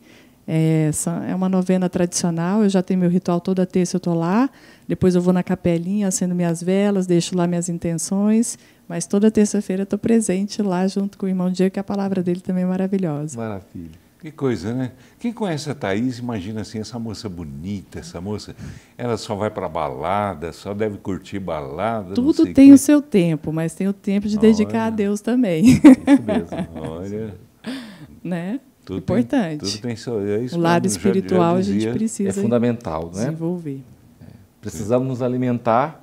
É, é uma novena tradicional, eu já tenho meu ritual toda terça, eu estou lá. Depois eu vou na capelinha, acendo minhas velas, deixo lá minhas intenções, mas toda terça-feira eu estou presente lá junto com o irmão Diego, que a palavra dele também é maravilhosa. Maravilha. Que coisa, né? Quem conhece a Thaís imagina assim, essa moça bonita, essa moça, ela só vai para balada, só deve curtir balada. Tudo tem o seu tempo, mas tem o tempo de Olha, dedicar a Deus também. Isso mesmo. Olha. né? Tudo Importante. Tem, tudo tem seu, é isso o lado espiritual já, já dizia, a gente precisa. É fundamental, né? Desenvolver. É. Precisamos nos alimentar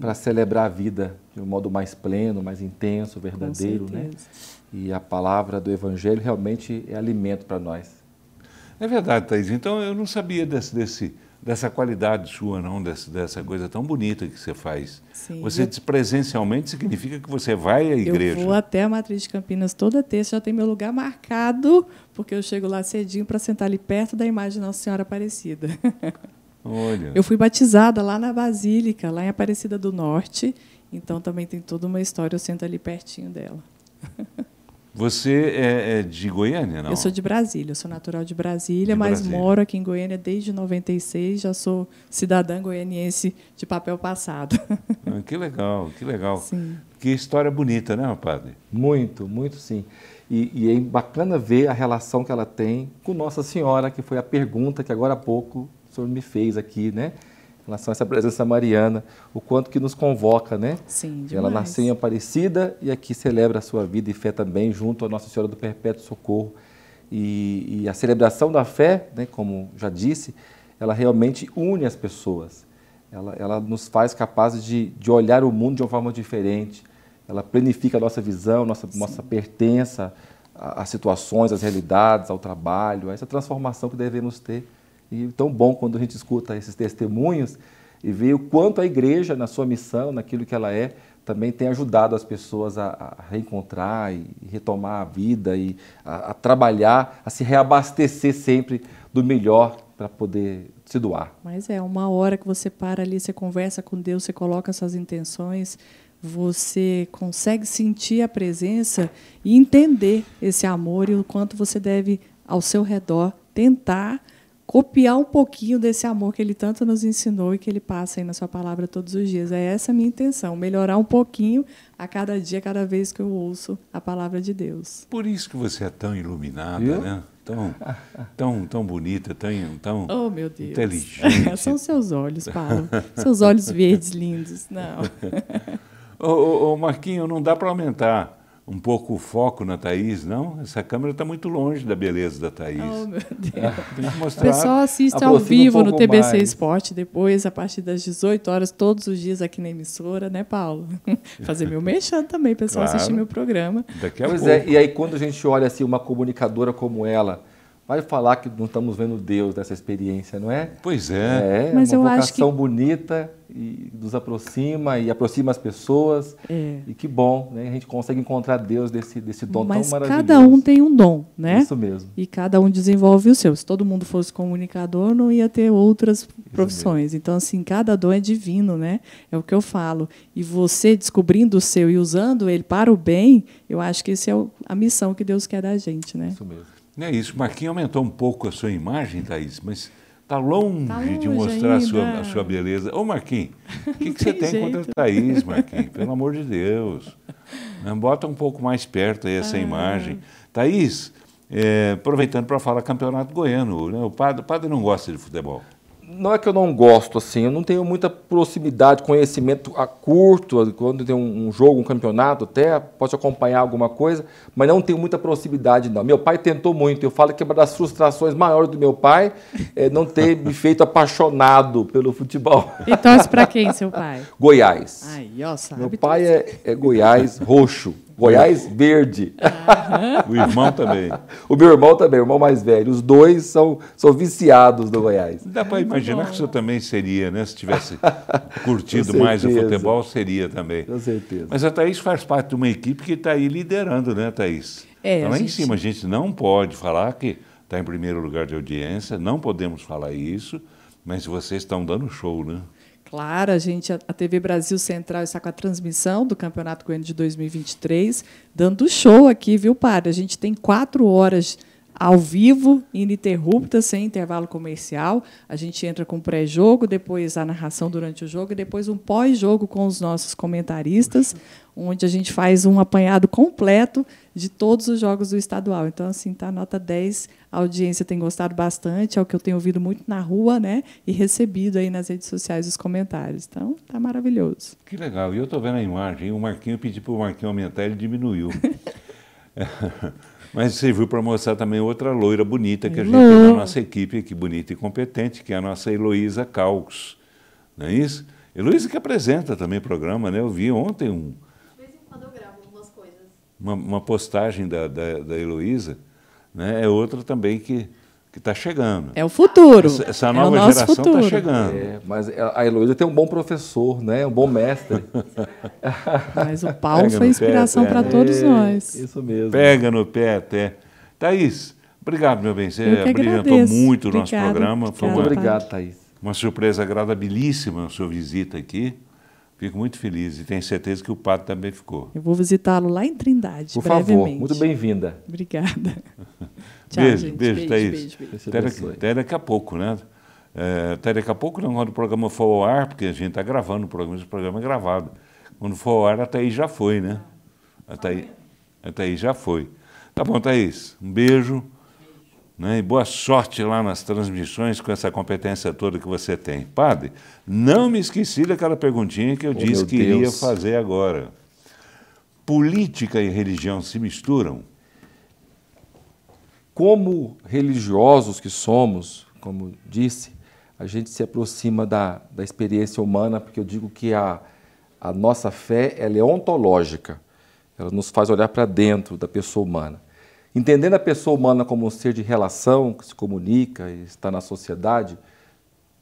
para celebrar a vida de um modo mais pleno, mais intenso, verdadeiro, né? E a palavra do Evangelho realmente é alimento para nós. É verdade, Thais. Então eu não sabia desse, desse, dessa qualidade sua, não, dessa, dessa coisa tão bonita que você faz. Sim, você eu... diz presencialmente significa que você vai à igreja. Eu vou até a Matriz de Campinas toda terça, já tem meu lugar marcado, porque eu chego lá cedinho para sentar ali perto da imagem de Nossa Senhora Aparecida. Olha. Eu fui batizada lá na Basílica, lá em Aparecida do Norte. Então também tem toda uma história, eu sento ali pertinho dela. Você é, é, de Goiânia, não? Eu sou de Brasília, eu sou natural de Brasília, de mas Brasília. moro aqui em Goiânia desde 96, já sou cidadã goianiense de papel passado. Ah, que legal, que legal. Sim. Que história bonita, né, padre? Muito, muito sim. E, e, é bacana ver a relação que ela tem com Nossa Senhora, que foi a pergunta que agora há pouco o Senhor me fez aqui, né? Em relação a essa presença mariana, o quanto que nos convoca, né? Sim, demais. Ela nasceu em Aparecida e aqui celebra a sua vida e fé também junto à Nossa Senhora do Perpétuo Socorro. E, e a celebração da fé, né, como já disse, ela realmente une as pessoas. Ela, ela nos faz capazes de, de olhar o mundo de uma forma diferente. Ela planifica a nossa visão, nossa, nossa pertença às situações, às realidades, ao trabalho, a essa transformação que devemos ter e tão bom quando a gente escuta esses testemunhos e vê o quanto a igreja, na sua missão, naquilo que ela é, também tem ajudado as pessoas a, a reencontrar e retomar a vida e a, a, trabalhar, a se reabastecer sempre do melhor para poder se doar. Mas é uma hora que você para ali, você conversa com Deus, você coloca suas intenções, você consegue sentir a presença e entender esse amor e o quanto você deve ao seu redor tentar copiar um pouquinho desse amor que ele tanto nos ensinou e que ele passa aí na sua palavra todos os dias. É essa a minha intenção, melhorar um pouquinho a cada dia, cada vez que eu ouço a palavra de Deus. Por isso que você é tão iluminada, Viu? né? Tão, tão, tão bonita, tão, tão oh, meu Deus. inteligente. São seus olhos, Paulo. Seus olhos verdes lindos. Não. ô, ô, ô Marquinho, não dá para aumentar um pouco o foco na Thaís, não? Essa câmera está muito longe da beleza da Thaís. Oh, meu Deus. Tem que mostrar. O pessoal assiste ao vivo um no TBC mais. Esporte depois, a partir das 18 horas, todos os dias aqui na emissora, né, Paulo? Fazer meu mexendo também, pessoal claro. assistir meu programa. Daqui a pois é, pouco. é, e aí quando a gente olha assim, uma comunicadora como ela, vai falar que não estamos vendo Deus nessa experiência, não é? Pois é. É Mas uma vocação que... bonita e nos aproxima e aproxima as pessoas. É. E que bom, né? A gente consegue encontrar Deus desse, desse dom Mas tão maravilhoso. Mas cada um tem um dom, né? Isso mesmo. E cada um desenvolve o seu. Se todo mundo fosse comunicador, não ia ter outras profissões. Então, assim, cada dom é divino, né? É o que eu falo. E você descobrindo o seu e usando ele para o bem, eu acho que essa é a missão que Deus quer da gente, né? Isso mesmo. Não é isso. Marquinhos aumentou um pouco a sua imagem, Thaís, mas está longe, tá longe, de mostrar a sua, a sua, beleza. Ô, Marquinhos, o que, que você tem, contra a Thaís, Marquinhos? Pelo amor de Deus. Né, bota um pouco mais perto aí essa ah. imagem. Thaís, é, aproveitando para falar campeonato goiano, né? o, padre, o padre não gosta de futebol não é que eu não gosto, assim, eu não tenho muita proximidade, conhecimento a curto, quando tem um, jogo, um campeonato até, posso acompanhar alguma coisa, mas não tenho muita proximidade, não. Meu pai tentou muito, eu falo que é uma das frustrações maiores do meu pai é não ter me feito apaixonado pelo futebol. E torce para quem, seu pai? Goiás. Ai, ó, sabe meu pai é, é Goiás roxo. Goiás Verde. Uhum. O irmão também. o meu irmão também, o irmão mais velho. Os dois são, são viciados do Goiás. Dá para imaginar que o senhor também seria, né? Se tivesse curtido mais o futebol, seria também. Com certeza. Mas a Thaís faz parte de uma equipe que está aí liderando, né, Thaís? É, então, lá gente... em cima a gente não pode falar que está em primeiro lugar de audiência, não podemos falar isso, mas vocês estão dando show, né? Claro, a gente a TV Brasil Central está com a transmissão do Campeonato Goiano de 2023, dando show aqui, viu, Padre? A gente tem quatro horas ao vivo, ininterrupta, sem intervalo comercial. A gente entra com pré-jogo, depois a narração durante o jogo e depois um pós-jogo com os nossos comentaristas, onde a gente faz um apanhado completo de todos os jogos do estadual. Então, assim, tá nota 10 a audiência tem gostado bastante, é o que eu tenho ouvido muito na rua, né? E recebido aí nas redes sociais os comentários. Então, tá maravilhoso. Que legal. E eu estou vendo a imagem, o Marquinho pediu para o Marquinho aumentar, ele diminuiu. Mas serviu para mostrar também outra loira bonita que a gente tem na nossa equipe, que bonita e competente, que é a nossa Heloísa Calcos. Não é isso? Heloísa que apresenta também o programa, né? Eu vi ontem um, De vez em quando eu gravo algumas uma, uma postagem da, da, da Heloísa né, é outra também que que está chegando. É o futuro. Essa, essa é nova é geração está chegando. É, mas a Heloísa tem um bom professor, né? um bom mestre. mas o Paulo foi inspiração para todos é, nós. Isso mesmo. Pega no pé até. Thaís, obrigado, meu bem. Você brilhantou muito o nosso programa. Obrigado, foi uma, obrigado, Thaís. Uma surpresa agradabilíssima a sua visita aqui. Fico muito feliz e tenho certeza que o padre também ficou. Eu vou visitá-lo lá em Trindade. Por favor, muito bem-vinda. Obrigada. Tchau, beijo, gente. beijo, beijo, Thaís. Beijo, beijo. Até, daqui, até daqui a pouco, né? É, até daqui a pouco, não, quando o programa for ao ar, porque a gente está gravando o programa, esse programa é gravado. Quando for ao ar, até aí já foi, né? Até aí já foi. Tá bom, Thaís. Um beijo. Né? E boa sorte lá nas transmissões com essa competência toda que você tem. Padre, não me esqueci daquela perguntinha que eu oh, disse que Deus. iria fazer agora. Política e religião se misturam? Como religiosos que somos, como disse, a gente se aproxima da, da experiência humana, porque eu digo que a, a nossa fé ela é ontológica, ela nos faz olhar para dentro da pessoa humana. Entendendo a pessoa humana como um ser de relação, que se comunica e está na sociedade,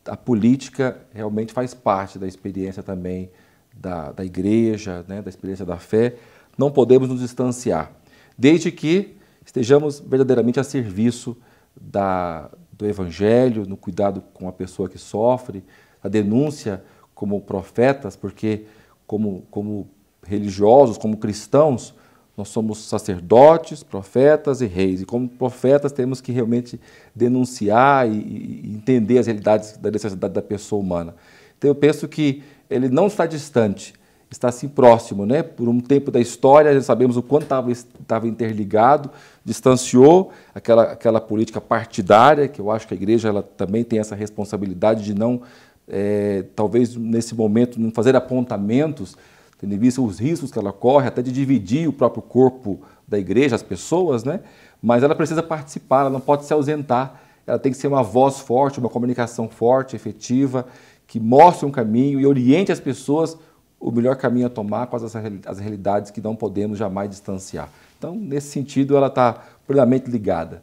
a política realmente faz parte da experiência também da, da igreja, né, da experiência da fé. Não podemos nos distanciar, desde que estejamos verdadeiramente a serviço da, do evangelho, no cuidado com a pessoa que sofre, a denúncia como profetas, porque como, como religiosos, como cristãos, nós somos sacerdotes, profetas e reis. E como profetas, temos que realmente denunciar e, e entender as realidades da necessidade da pessoa humana. Então, eu penso que ele não está distante, está assim próximo. Né? Por um tempo da história, já sabemos o quanto estava, estava interligado, distanciou aquela, aquela política partidária, que eu acho que a igreja ela também tem essa responsabilidade de não, é, talvez nesse momento, não fazer apontamentos tendo em vista os riscos que ela corre, até de dividir o próprio corpo da igreja, as pessoas, né? Mas ela precisa participar, ela não pode se ausentar, ela tem que ser uma voz forte, uma comunicação forte, efetiva, que mostre um caminho e oriente as pessoas o melhor caminho a tomar com as, as realidades que não podemos jamais distanciar. Então, nesse sentido, ela está plenamente ligada.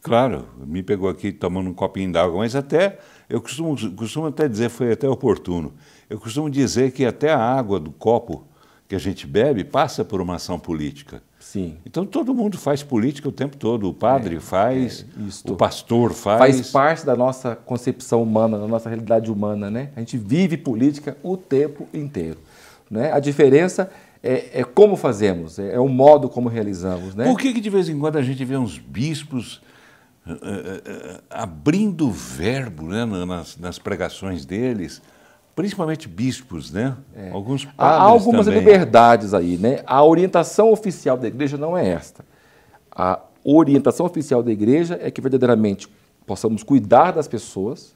Claro, me pegou aqui tomando um copinho d'água, mas até eu costumo, costumo até dizer, foi até oportuno, eu costumo dizer que até a água do copo que a gente bebe passa por uma ação política. Sim. Então todo mundo faz política o tempo todo. O padre é, é faz, é, o pastor faz. Faz parte da nossa concepção humana, da nossa realidade humana, né? A gente vive política o tempo inteiro. Né? A diferença é, é como fazemos, é, é o modo como realizamos. Né? Por que, que de vez em quando a gente vê uns bispos eh, eh, eh, abrindo verbo né, nas, nas pregações deles, principalmente bispos, né? É. Alguns Há algumas também. liberdades aí, né? A orientação oficial da igreja não é esta. A orientação oficial da igreja é que verdadeiramente possamos cuidar das pessoas,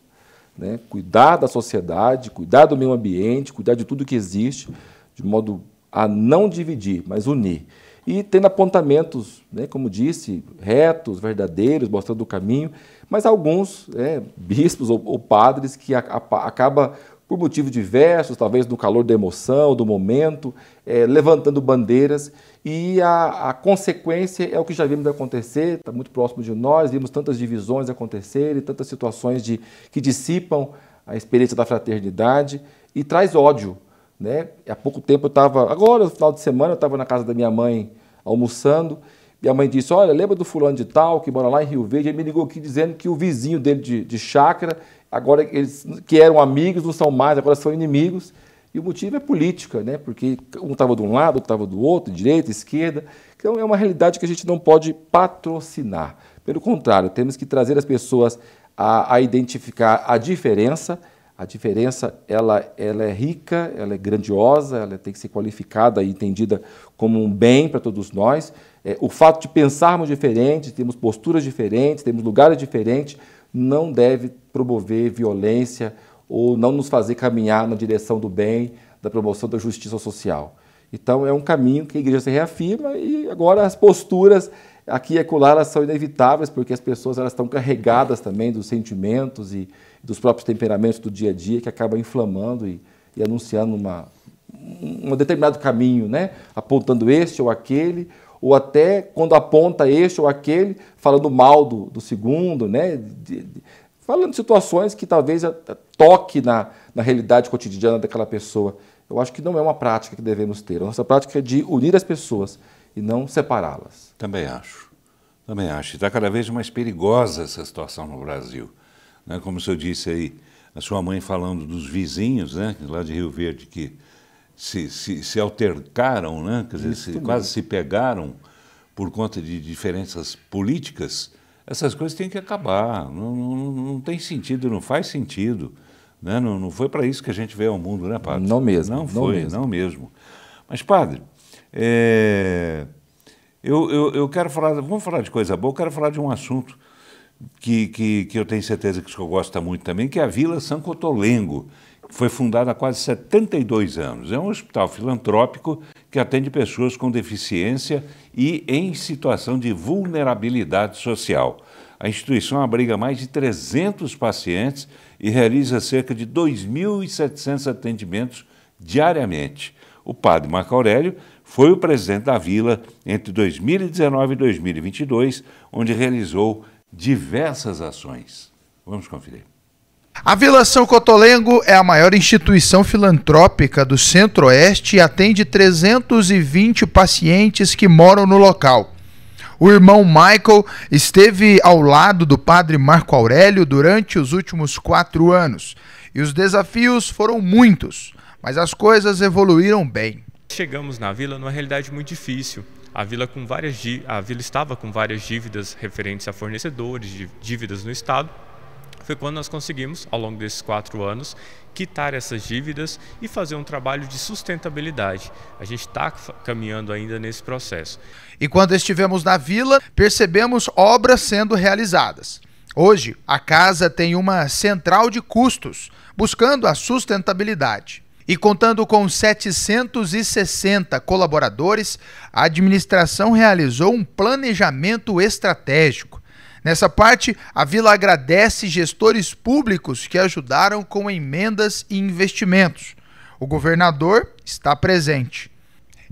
né? cuidar da sociedade, cuidar do meio ambiente, cuidar de tudo que existe, de modo a não dividir, mas unir e tendo apontamentos, né, como disse, retos, verdadeiros, mostrando o caminho, mas alguns né, bispos ou, ou, padres que a, a, acaba por motivos diversos, talvez no calor da emoção, do momento, é, levantando bandeiras e a, a, consequência é o que já vimos acontecer, está muito próximo de nós, vimos tantas divisões acontecerem, tantas situações de, que dissipam a experiência da fraternidade e traz ódio né? Há pouco tempo eu estava, agora no final de semana, eu estava na casa da minha mãe almoçando. Minha mãe disse: Olha, lembra do fulano de tal que mora lá em Rio Verde? Ele me ligou aqui dizendo que o vizinho dele de, de chácara, agora eles que eram amigos, não são mais, agora são inimigos. E o motivo é política, né? porque um estava de um lado, outro estava do outro, direita, esquerda. Então é uma realidade que a gente não pode patrocinar. Pelo contrário, temos que trazer as pessoas a, a identificar a diferença a diferença ela, ela é rica, ela é grandiosa, ela tem que ser qualificada e entendida como um bem para todos nós. É, o fato de pensarmos diferente, temos posturas diferentes, temos lugares diferentes, não deve promover violência ou não nos fazer caminhar na direção do bem, da promoção da justiça social. Então é um caminho que a igreja se reafirma e agora as posturas aqui e acolá elas são inevitáveis, porque as pessoas elas estão carregadas também dos sentimentos e dos próprios temperamentos do dia a dia, que acaba inflamando e, e anunciando uma, um determinado caminho, né? apontando este ou aquele, ou até quando aponta este ou aquele, falando mal do, do segundo, né? De, de, falando de situações que talvez toque na, na realidade cotidiana daquela pessoa. Eu acho que não é uma prática que devemos ter. A nossa prática é de unir as pessoas e não separá-las. Também acho. Também acho. Está cada vez mais perigosa essa situação no Brasil. Né? Como o senhor disse aí, a sua mãe falando dos vizinhos, né? lá de Rio Verde, que se, se, se altercaram, né? Quer dizer, se, quase se pegaram por conta de diferenças políticas. Essas coisas têm que acabar. Não, não, não tem sentido, não faz sentido. Né? Não, não foi para isso que a gente veio ao mundo, né, padre? Não mesmo. Não foi, não mesmo. Não mesmo. Mas, padre, é, eu, eu, eu, quero falar, vamos falar de coisa boa, eu quero falar de um assunto que, que, que eu tenho certeza que o senhor gosta muito também, que é a Vila São Cotolengo, que foi fundada há quase 72 anos. É um hospital filantrópico que atende pessoas com deficiência e em situação de vulnerabilidade social. A instituição abriga mais de 300 pacientes e realiza cerca de 2.700 atendimentos diariamente. O padre Marco Aurélio foi o presidente da Vila entre 2019 e 2022, onde realizou diversas ações. Vamos conferir. A Vila São Cotolengo é a maior instituição filantrópica do Centro-Oeste e atende 320 pacientes que moram no local. O irmão Michael esteve ao lado do padre Marco Aurélio durante os últimos quatro anos e os desafios foram muitos, mas as coisas evoluíram bem. Chegamos na vila numa realidade muito difícil. A vila, com várias, a vila estava com várias dívidas referentes a fornecedores, dívidas no Estado. Foi quando nós conseguimos, ao longo desses quatro anos, quitar essas dívidas e fazer um trabalho de sustentabilidade. A gente está caminhando ainda nesse processo. E quando estivemos na vila, percebemos obras sendo realizadas. Hoje, a casa tem uma central de custos, buscando a sustentabilidade e contando com 760 colaboradores, a administração realizou um planejamento estratégico. Nessa parte, a vila agradece gestores públicos que ajudaram com emendas e investimentos. O governador está presente.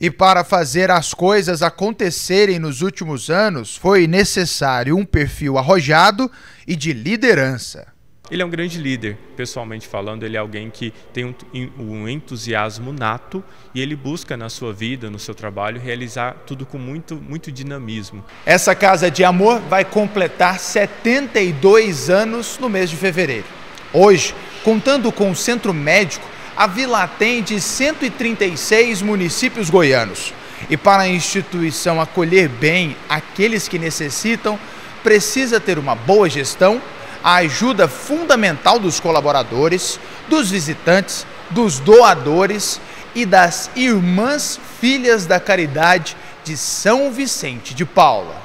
E para fazer as coisas acontecerem nos últimos anos, foi necessário um perfil arrojado e de liderança. Ele é um grande líder, pessoalmente falando, ele é alguém que tem um, entusiasmo nato e ele busca na sua vida, no seu trabalho, realizar tudo com muito, muito dinamismo. Essa Casa de Amor vai completar 72 anos no mês de fevereiro. Hoje, contando com o centro médico, a vila atende 136 municípios goianos. E para a instituição acolher bem aqueles que necessitam, precisa ter uma boa gestão a ajuda fundamental dos colaboradores, dos visitantes, dos doadores e das Irmãs Filhas da Caridade de São Vicente de Paula.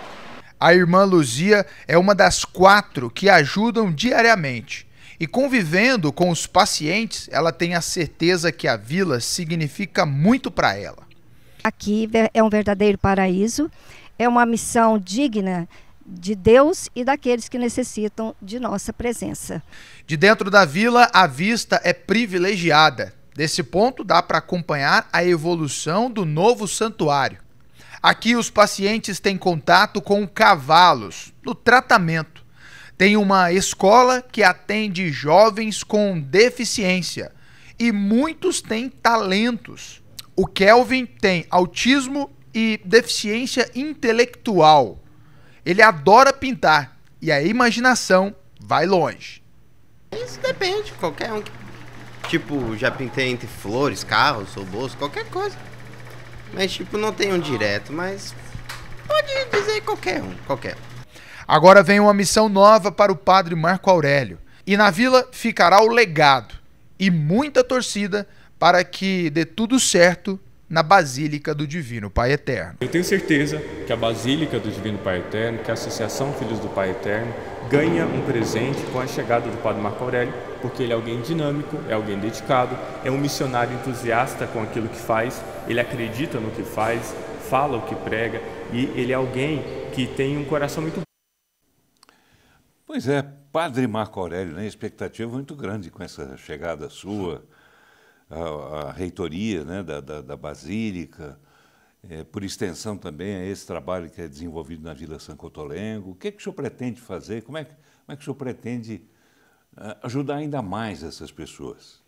A irmã Luzia é uma das quatro que ajudam diariamente. E convivendo com os pacientes, ela tem a certeza que a vila significa muito para ela. Aqui é um verdadeiro paraíso, é uma missão digna de Deus e daqueles que necessitam de nossa presença. De dentro da vila, a vista é privilegiada. Desse ponto, dá para acompanhar a evolução do novo santuário. Aqui, os pacientes têm contato com cavalos no tratamento. Tem uma escola que atende jovens com deficiência e muitos têm talentos. O Kelvin tem autismo e deficiência intelectual. Ele adora pintar e a imaginação vai longe. Isso depende, qualquer um Tipo, já pintei entre flores, carros, robôs, qualquer coisa. Mas, tipo, não tem um direto, mas. Pode dizer qualquer um, qualquer. Agora vem uma missão nova para o padre Marco Aurélio. E na vila ficará o legado e muita torcida para que dê tudo certo na Basílica do Divino Pai Eterno. Eu tenho certeza que a Basílica do Divino Pai Eterno, que a Associação Filhos do Pai Eterno, ganha um presente com a chegada do Padre Marco Aurélio, porque ele é alguém dinâmico, é alguém dedicado, é um missionário entusiasta com aquilo que faz, ele acredita no que faz, fala o que prega e ele é alguém que tem um coração muito Pois é, Padre Marco Aurélio, né? expectativa muito grande com essa chegada sua a, a reitoria né, da, da, da Basílica, é, por extensão também a esse trabalho que é desenvolvido na Vila Cotolengo O que, é que o senhor pretende fazer? Como é, que, como é que o senhor pretende ah, ajudar ainda mais essas pessoas?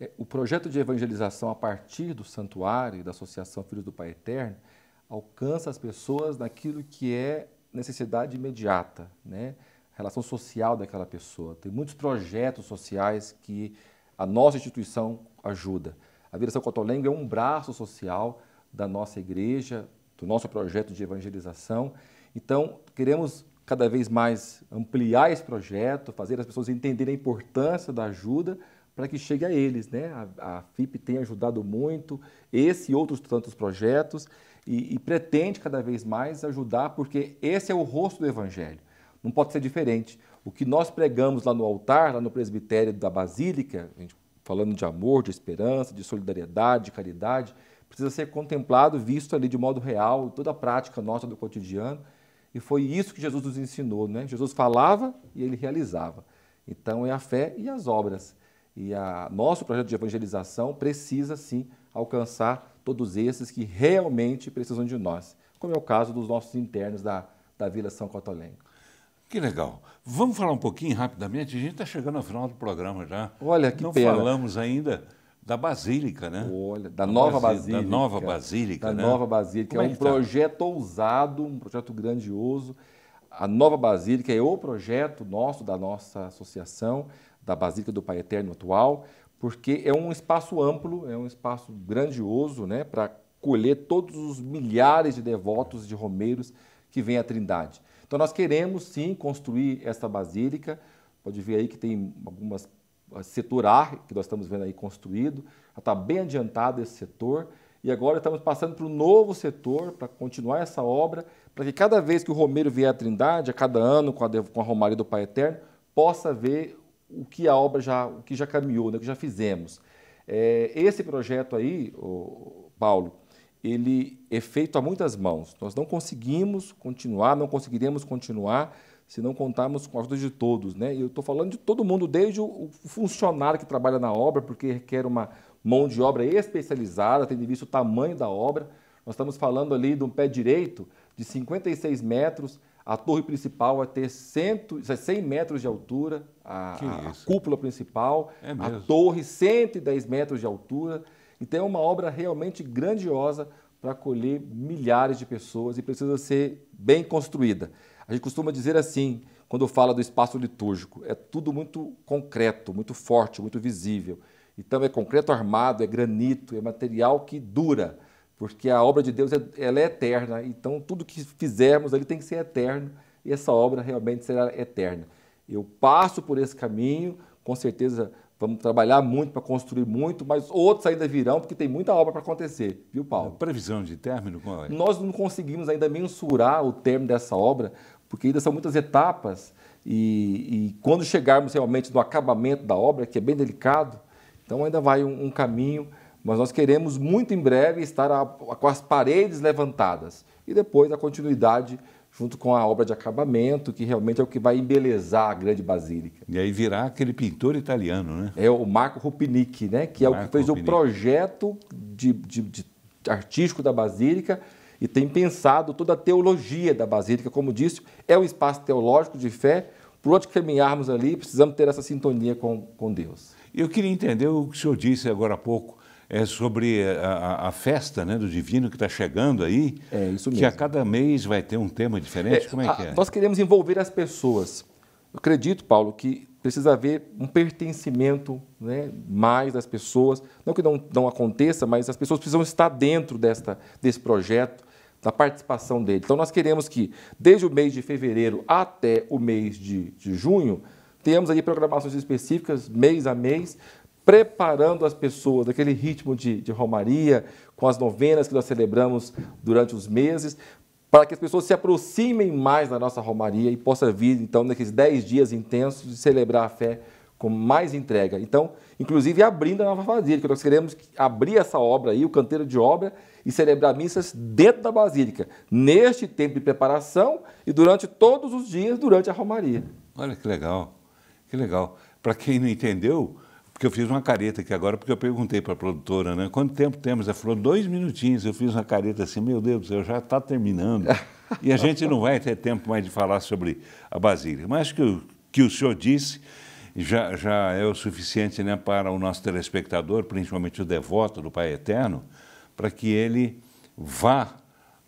É, o projeto de evangelização a partir do santuário e da Associação Filhos do Pai Eterno alcança as pessoas naquilo que é necessidade imediata, né? A relação social daquela pessoa. Tem muitos projetos sociais que a nossa instituição ajuda. A São Cotolengo é um braço social da nossa igreja, do nosso projeto de evangelização. Então, queremos cada vez mais ampliar esse projeto, fazer as pessoas entenderem a importância da ajuda para que chegue a eles. Né? A, a FIP tem ajudado muito esse e outros tantos projetos e, e pretende cada vez mais ajudar, porque esse é o rosto do Evangelho. Não pode ser diferente. O que nós pregamos lá no altar, lá no presbitério da Basílica, falando de amor, de esperança, de solidariedade, de caridade, precisa ser contemplado, visto ali de modo real, toda a prática nossa do cotidiano. E foi isso que Jesus nos ensinou, né? Jesus falava e ele realizava. Então é a fé e as obras. E a nosso projeto de evangelização precisa sim alcançar todos esses que realmente precisam de nós, como é o caso dos nossos internos da, da Vila São Cotolengo. Que legal. Vamos falar um pouquinho rapidamente, a gente está chegando ao final do programa já. Olha que Não pena. falamos ainda da Basílica, né? Olha, da, da nova Basílica, Da nova Basílica, Da né? nova Basílica. Como é, é um tá? projeto ousado, um projeto grandioso. A nova Basílica é o projeto nosso, da nossa associação, da Basílica do Pai Eterno atual, porque é um espaço amplo, é um espaço grandioso, né? Para colher todos os milhares de devotos, de romeiros que vêm à Trindade. Então nós queremos sim construir esta basílica. Pode ver aí que tem algumas ah, setor A que nós estamos vendo aí construído, já está bem adiantado esse setor. E agora estamos passando para um novo setor, para continuar essa obra, para que cada vez que o Romeiro vier à Trindade, a cada ano com a, com a Romaria do Pai Eterno, possa ver o que a obra já, o que já caminhou, né, o que já fizemos. É, esse projeto aí, Paulo, ele é feito a muitas mãos. Nós não conseguimos continuar, não conseguiremos continuar se não contarmos com a ajuda de todos. Né? E eu estou falando de todo mundo, desde o funcionário que trabalha na obra, porque requer uma mão de obra especializada, tendo visto o tamanho da obra. Nós estamos falando ali de um pé direito de 56 metros, a torre principal vai ter 100, 100 é metros de altura, a, a cúpula principal, é a torre 110 metros de altura, então é uma obra realmente grandiosa para acolher milhares de pessoas e precisa ser bem construída. A gente costuma dizer assim, quando fala do espaço litúrgico, é tudo muito concreto, muito forte, muito visível. Então é concreto armado, é granito, é material que dura, porque a obra de Deus é, ela é eterna. Então tudo que fizermos ali tem que ser eterno e essa obra realmente será eterna. Eu passo por esse caminho, com certeza Vamos trabalhar muito para construir muito, mas outros ainda virão, porque tem muita obra para acontecer, viu, Paulo? A é, previsão de término? Qual é? Nós não conseguimos ainda mensurar o término dessa obra, porque ainda são muitas etapas. E, e quando chegarmos realmente no acabamento da obra, que é bem delicado, então ainda vai um, um caminho, mas nós queremos muito em breve estar a, a, com as paredes levantadas e depois a continuidade junto com a obra de acabamento, que realmente é o que vai embelezar a grande basílica. E aí virá aquele pintor italiano, né? É o Marco Rupinic, né? que Marco é o que fez Rupinic. o projeto de, de, de artístico da basílica e tem pensado toda a teologia da basílica, como disse, é um espaço teológico de fé. Por onde caminharmos ali, precisamos ter essa sintonia com, com Deus. Eu queria entender o que o senhor disse agora há pouco é sobre a, a, festa né, do divino que está chegando aí. É, isso mesmo. Que a cada mês vai ter um tema diferente. É, Como é a, que é? Nós queremos envolver as pessoas. Eu acredito, Paulo, que precisa haver um pertencimento né, mais das pessoas. Não que não, não aconteça, mas as pessoas precisam estar dentro desta, desse projeto, da participação dele. Então, nós queremos que, desde o mês de fevereiro até o mês de, de junho, temos aí programações específicas, mês a mês, preparando as pessoas daquele ritmo de, de romaria, com as novenas que nós celebramos durante os meses, para que as pessoas se aproximem mais da nossa romaria e possa vir, então, naqueles dez dias intensos de celebrar a fé com mais entrega. Então, inclusive abrindo a nova basílica, nós queremos abrir essa obra aí, o canteiro de obra, e celebrar missas dentro da basílica, neste tempo de preparação e durante todos os dias durante a romaria. Olha que legal, que legal. Para quem não entendeu, porque eu fiz uma careta aqui agora, porque eu perguntei para a produtora, né? Quanto tempo temos? Ela falou, dois minutinhos. Eu fiz uma careta assim, meu Deus do céu, já está terminando. E a gente não vai ter tempo mais de falar sobre a Basílica. Mas que o que o senhor disse já, já é o suficiente né, para o nosso telespectador, principalmente o devoto do Pai Eterno, para que ele vá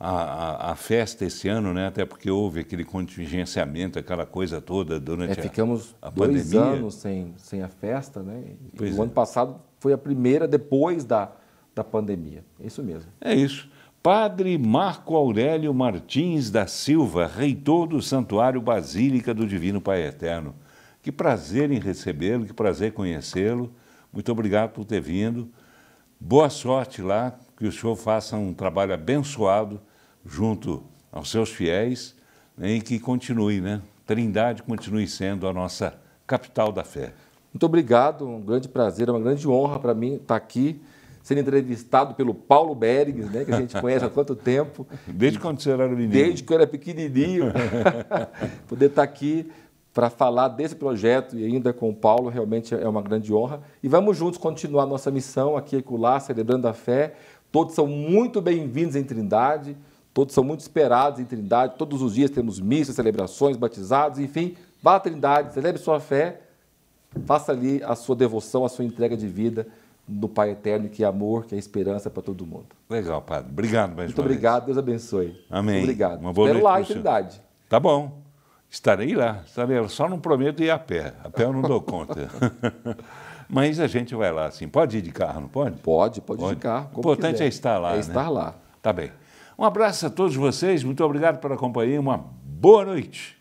a, a, festa esse ano, né? Até porque houve aquele contingenciamento, aquela coisa toda durante é, a, ficamos pandemia. dois anos sem, sem a festa, né? é. o ano é. passado foi a primeira depois da, da pandemia. É isso mesmo. É isso. Padre Marco Aurélio Martins da Silva, reitor do Santuário Basílica do Divino Pai Eterno. Que prazer em recebê-lo, que prazer conhecê-lo. Muito obrigado por ter vindo. Boa sorte lá que o senhor faça um trabalho abençoado junto aos seus fiéis né, e que continue, né? Trindade continue sendo a nossa capital da fé. Muito obrigado, um grande prazer, é uma grande honra para mim estar tá aqui, sendo entrevistado pelo Paulo Bergs, né, que a gente conhece há quanto tempo. Desde quando você era menino. Desde que eu era pequenininho. Poder estar tá aqui para falar desse projeto e ainda com o Paulo realmente é uma grande honra. E vamos juntos continuar nossa missão aqui e acolá, celebrando a fé, Todos são muito bem-vindos em Trindade, todos são muito esperados em Trindade. Todos os dias temos missas, celebrações, batizados, enfim. Vá à Trindade, celebre sua fé, faça ali a sua devoção, a sua entrega de vida no Pai Eterno, que é amor, que é esperança para todo mundo. Legal, Padre. Obrigado mais Muito obrigado, vez. Deus abençoe. Amém. Muito obrigado. Uma boa Espero lá em Trindade. Tá bom. Estarei lá. Estarei lá. Só não prometo ir a pé. A pé eu não dou conta. Mas a gente vai lá, assim. Pode ir de carro, não pode? Pode, pode, pode. ir de carro. O importante quiser. é estar lá. É né? estar lá. Tá bem. Um abraço a todos vocês, muito obrigado pela companhia, uma boa noite.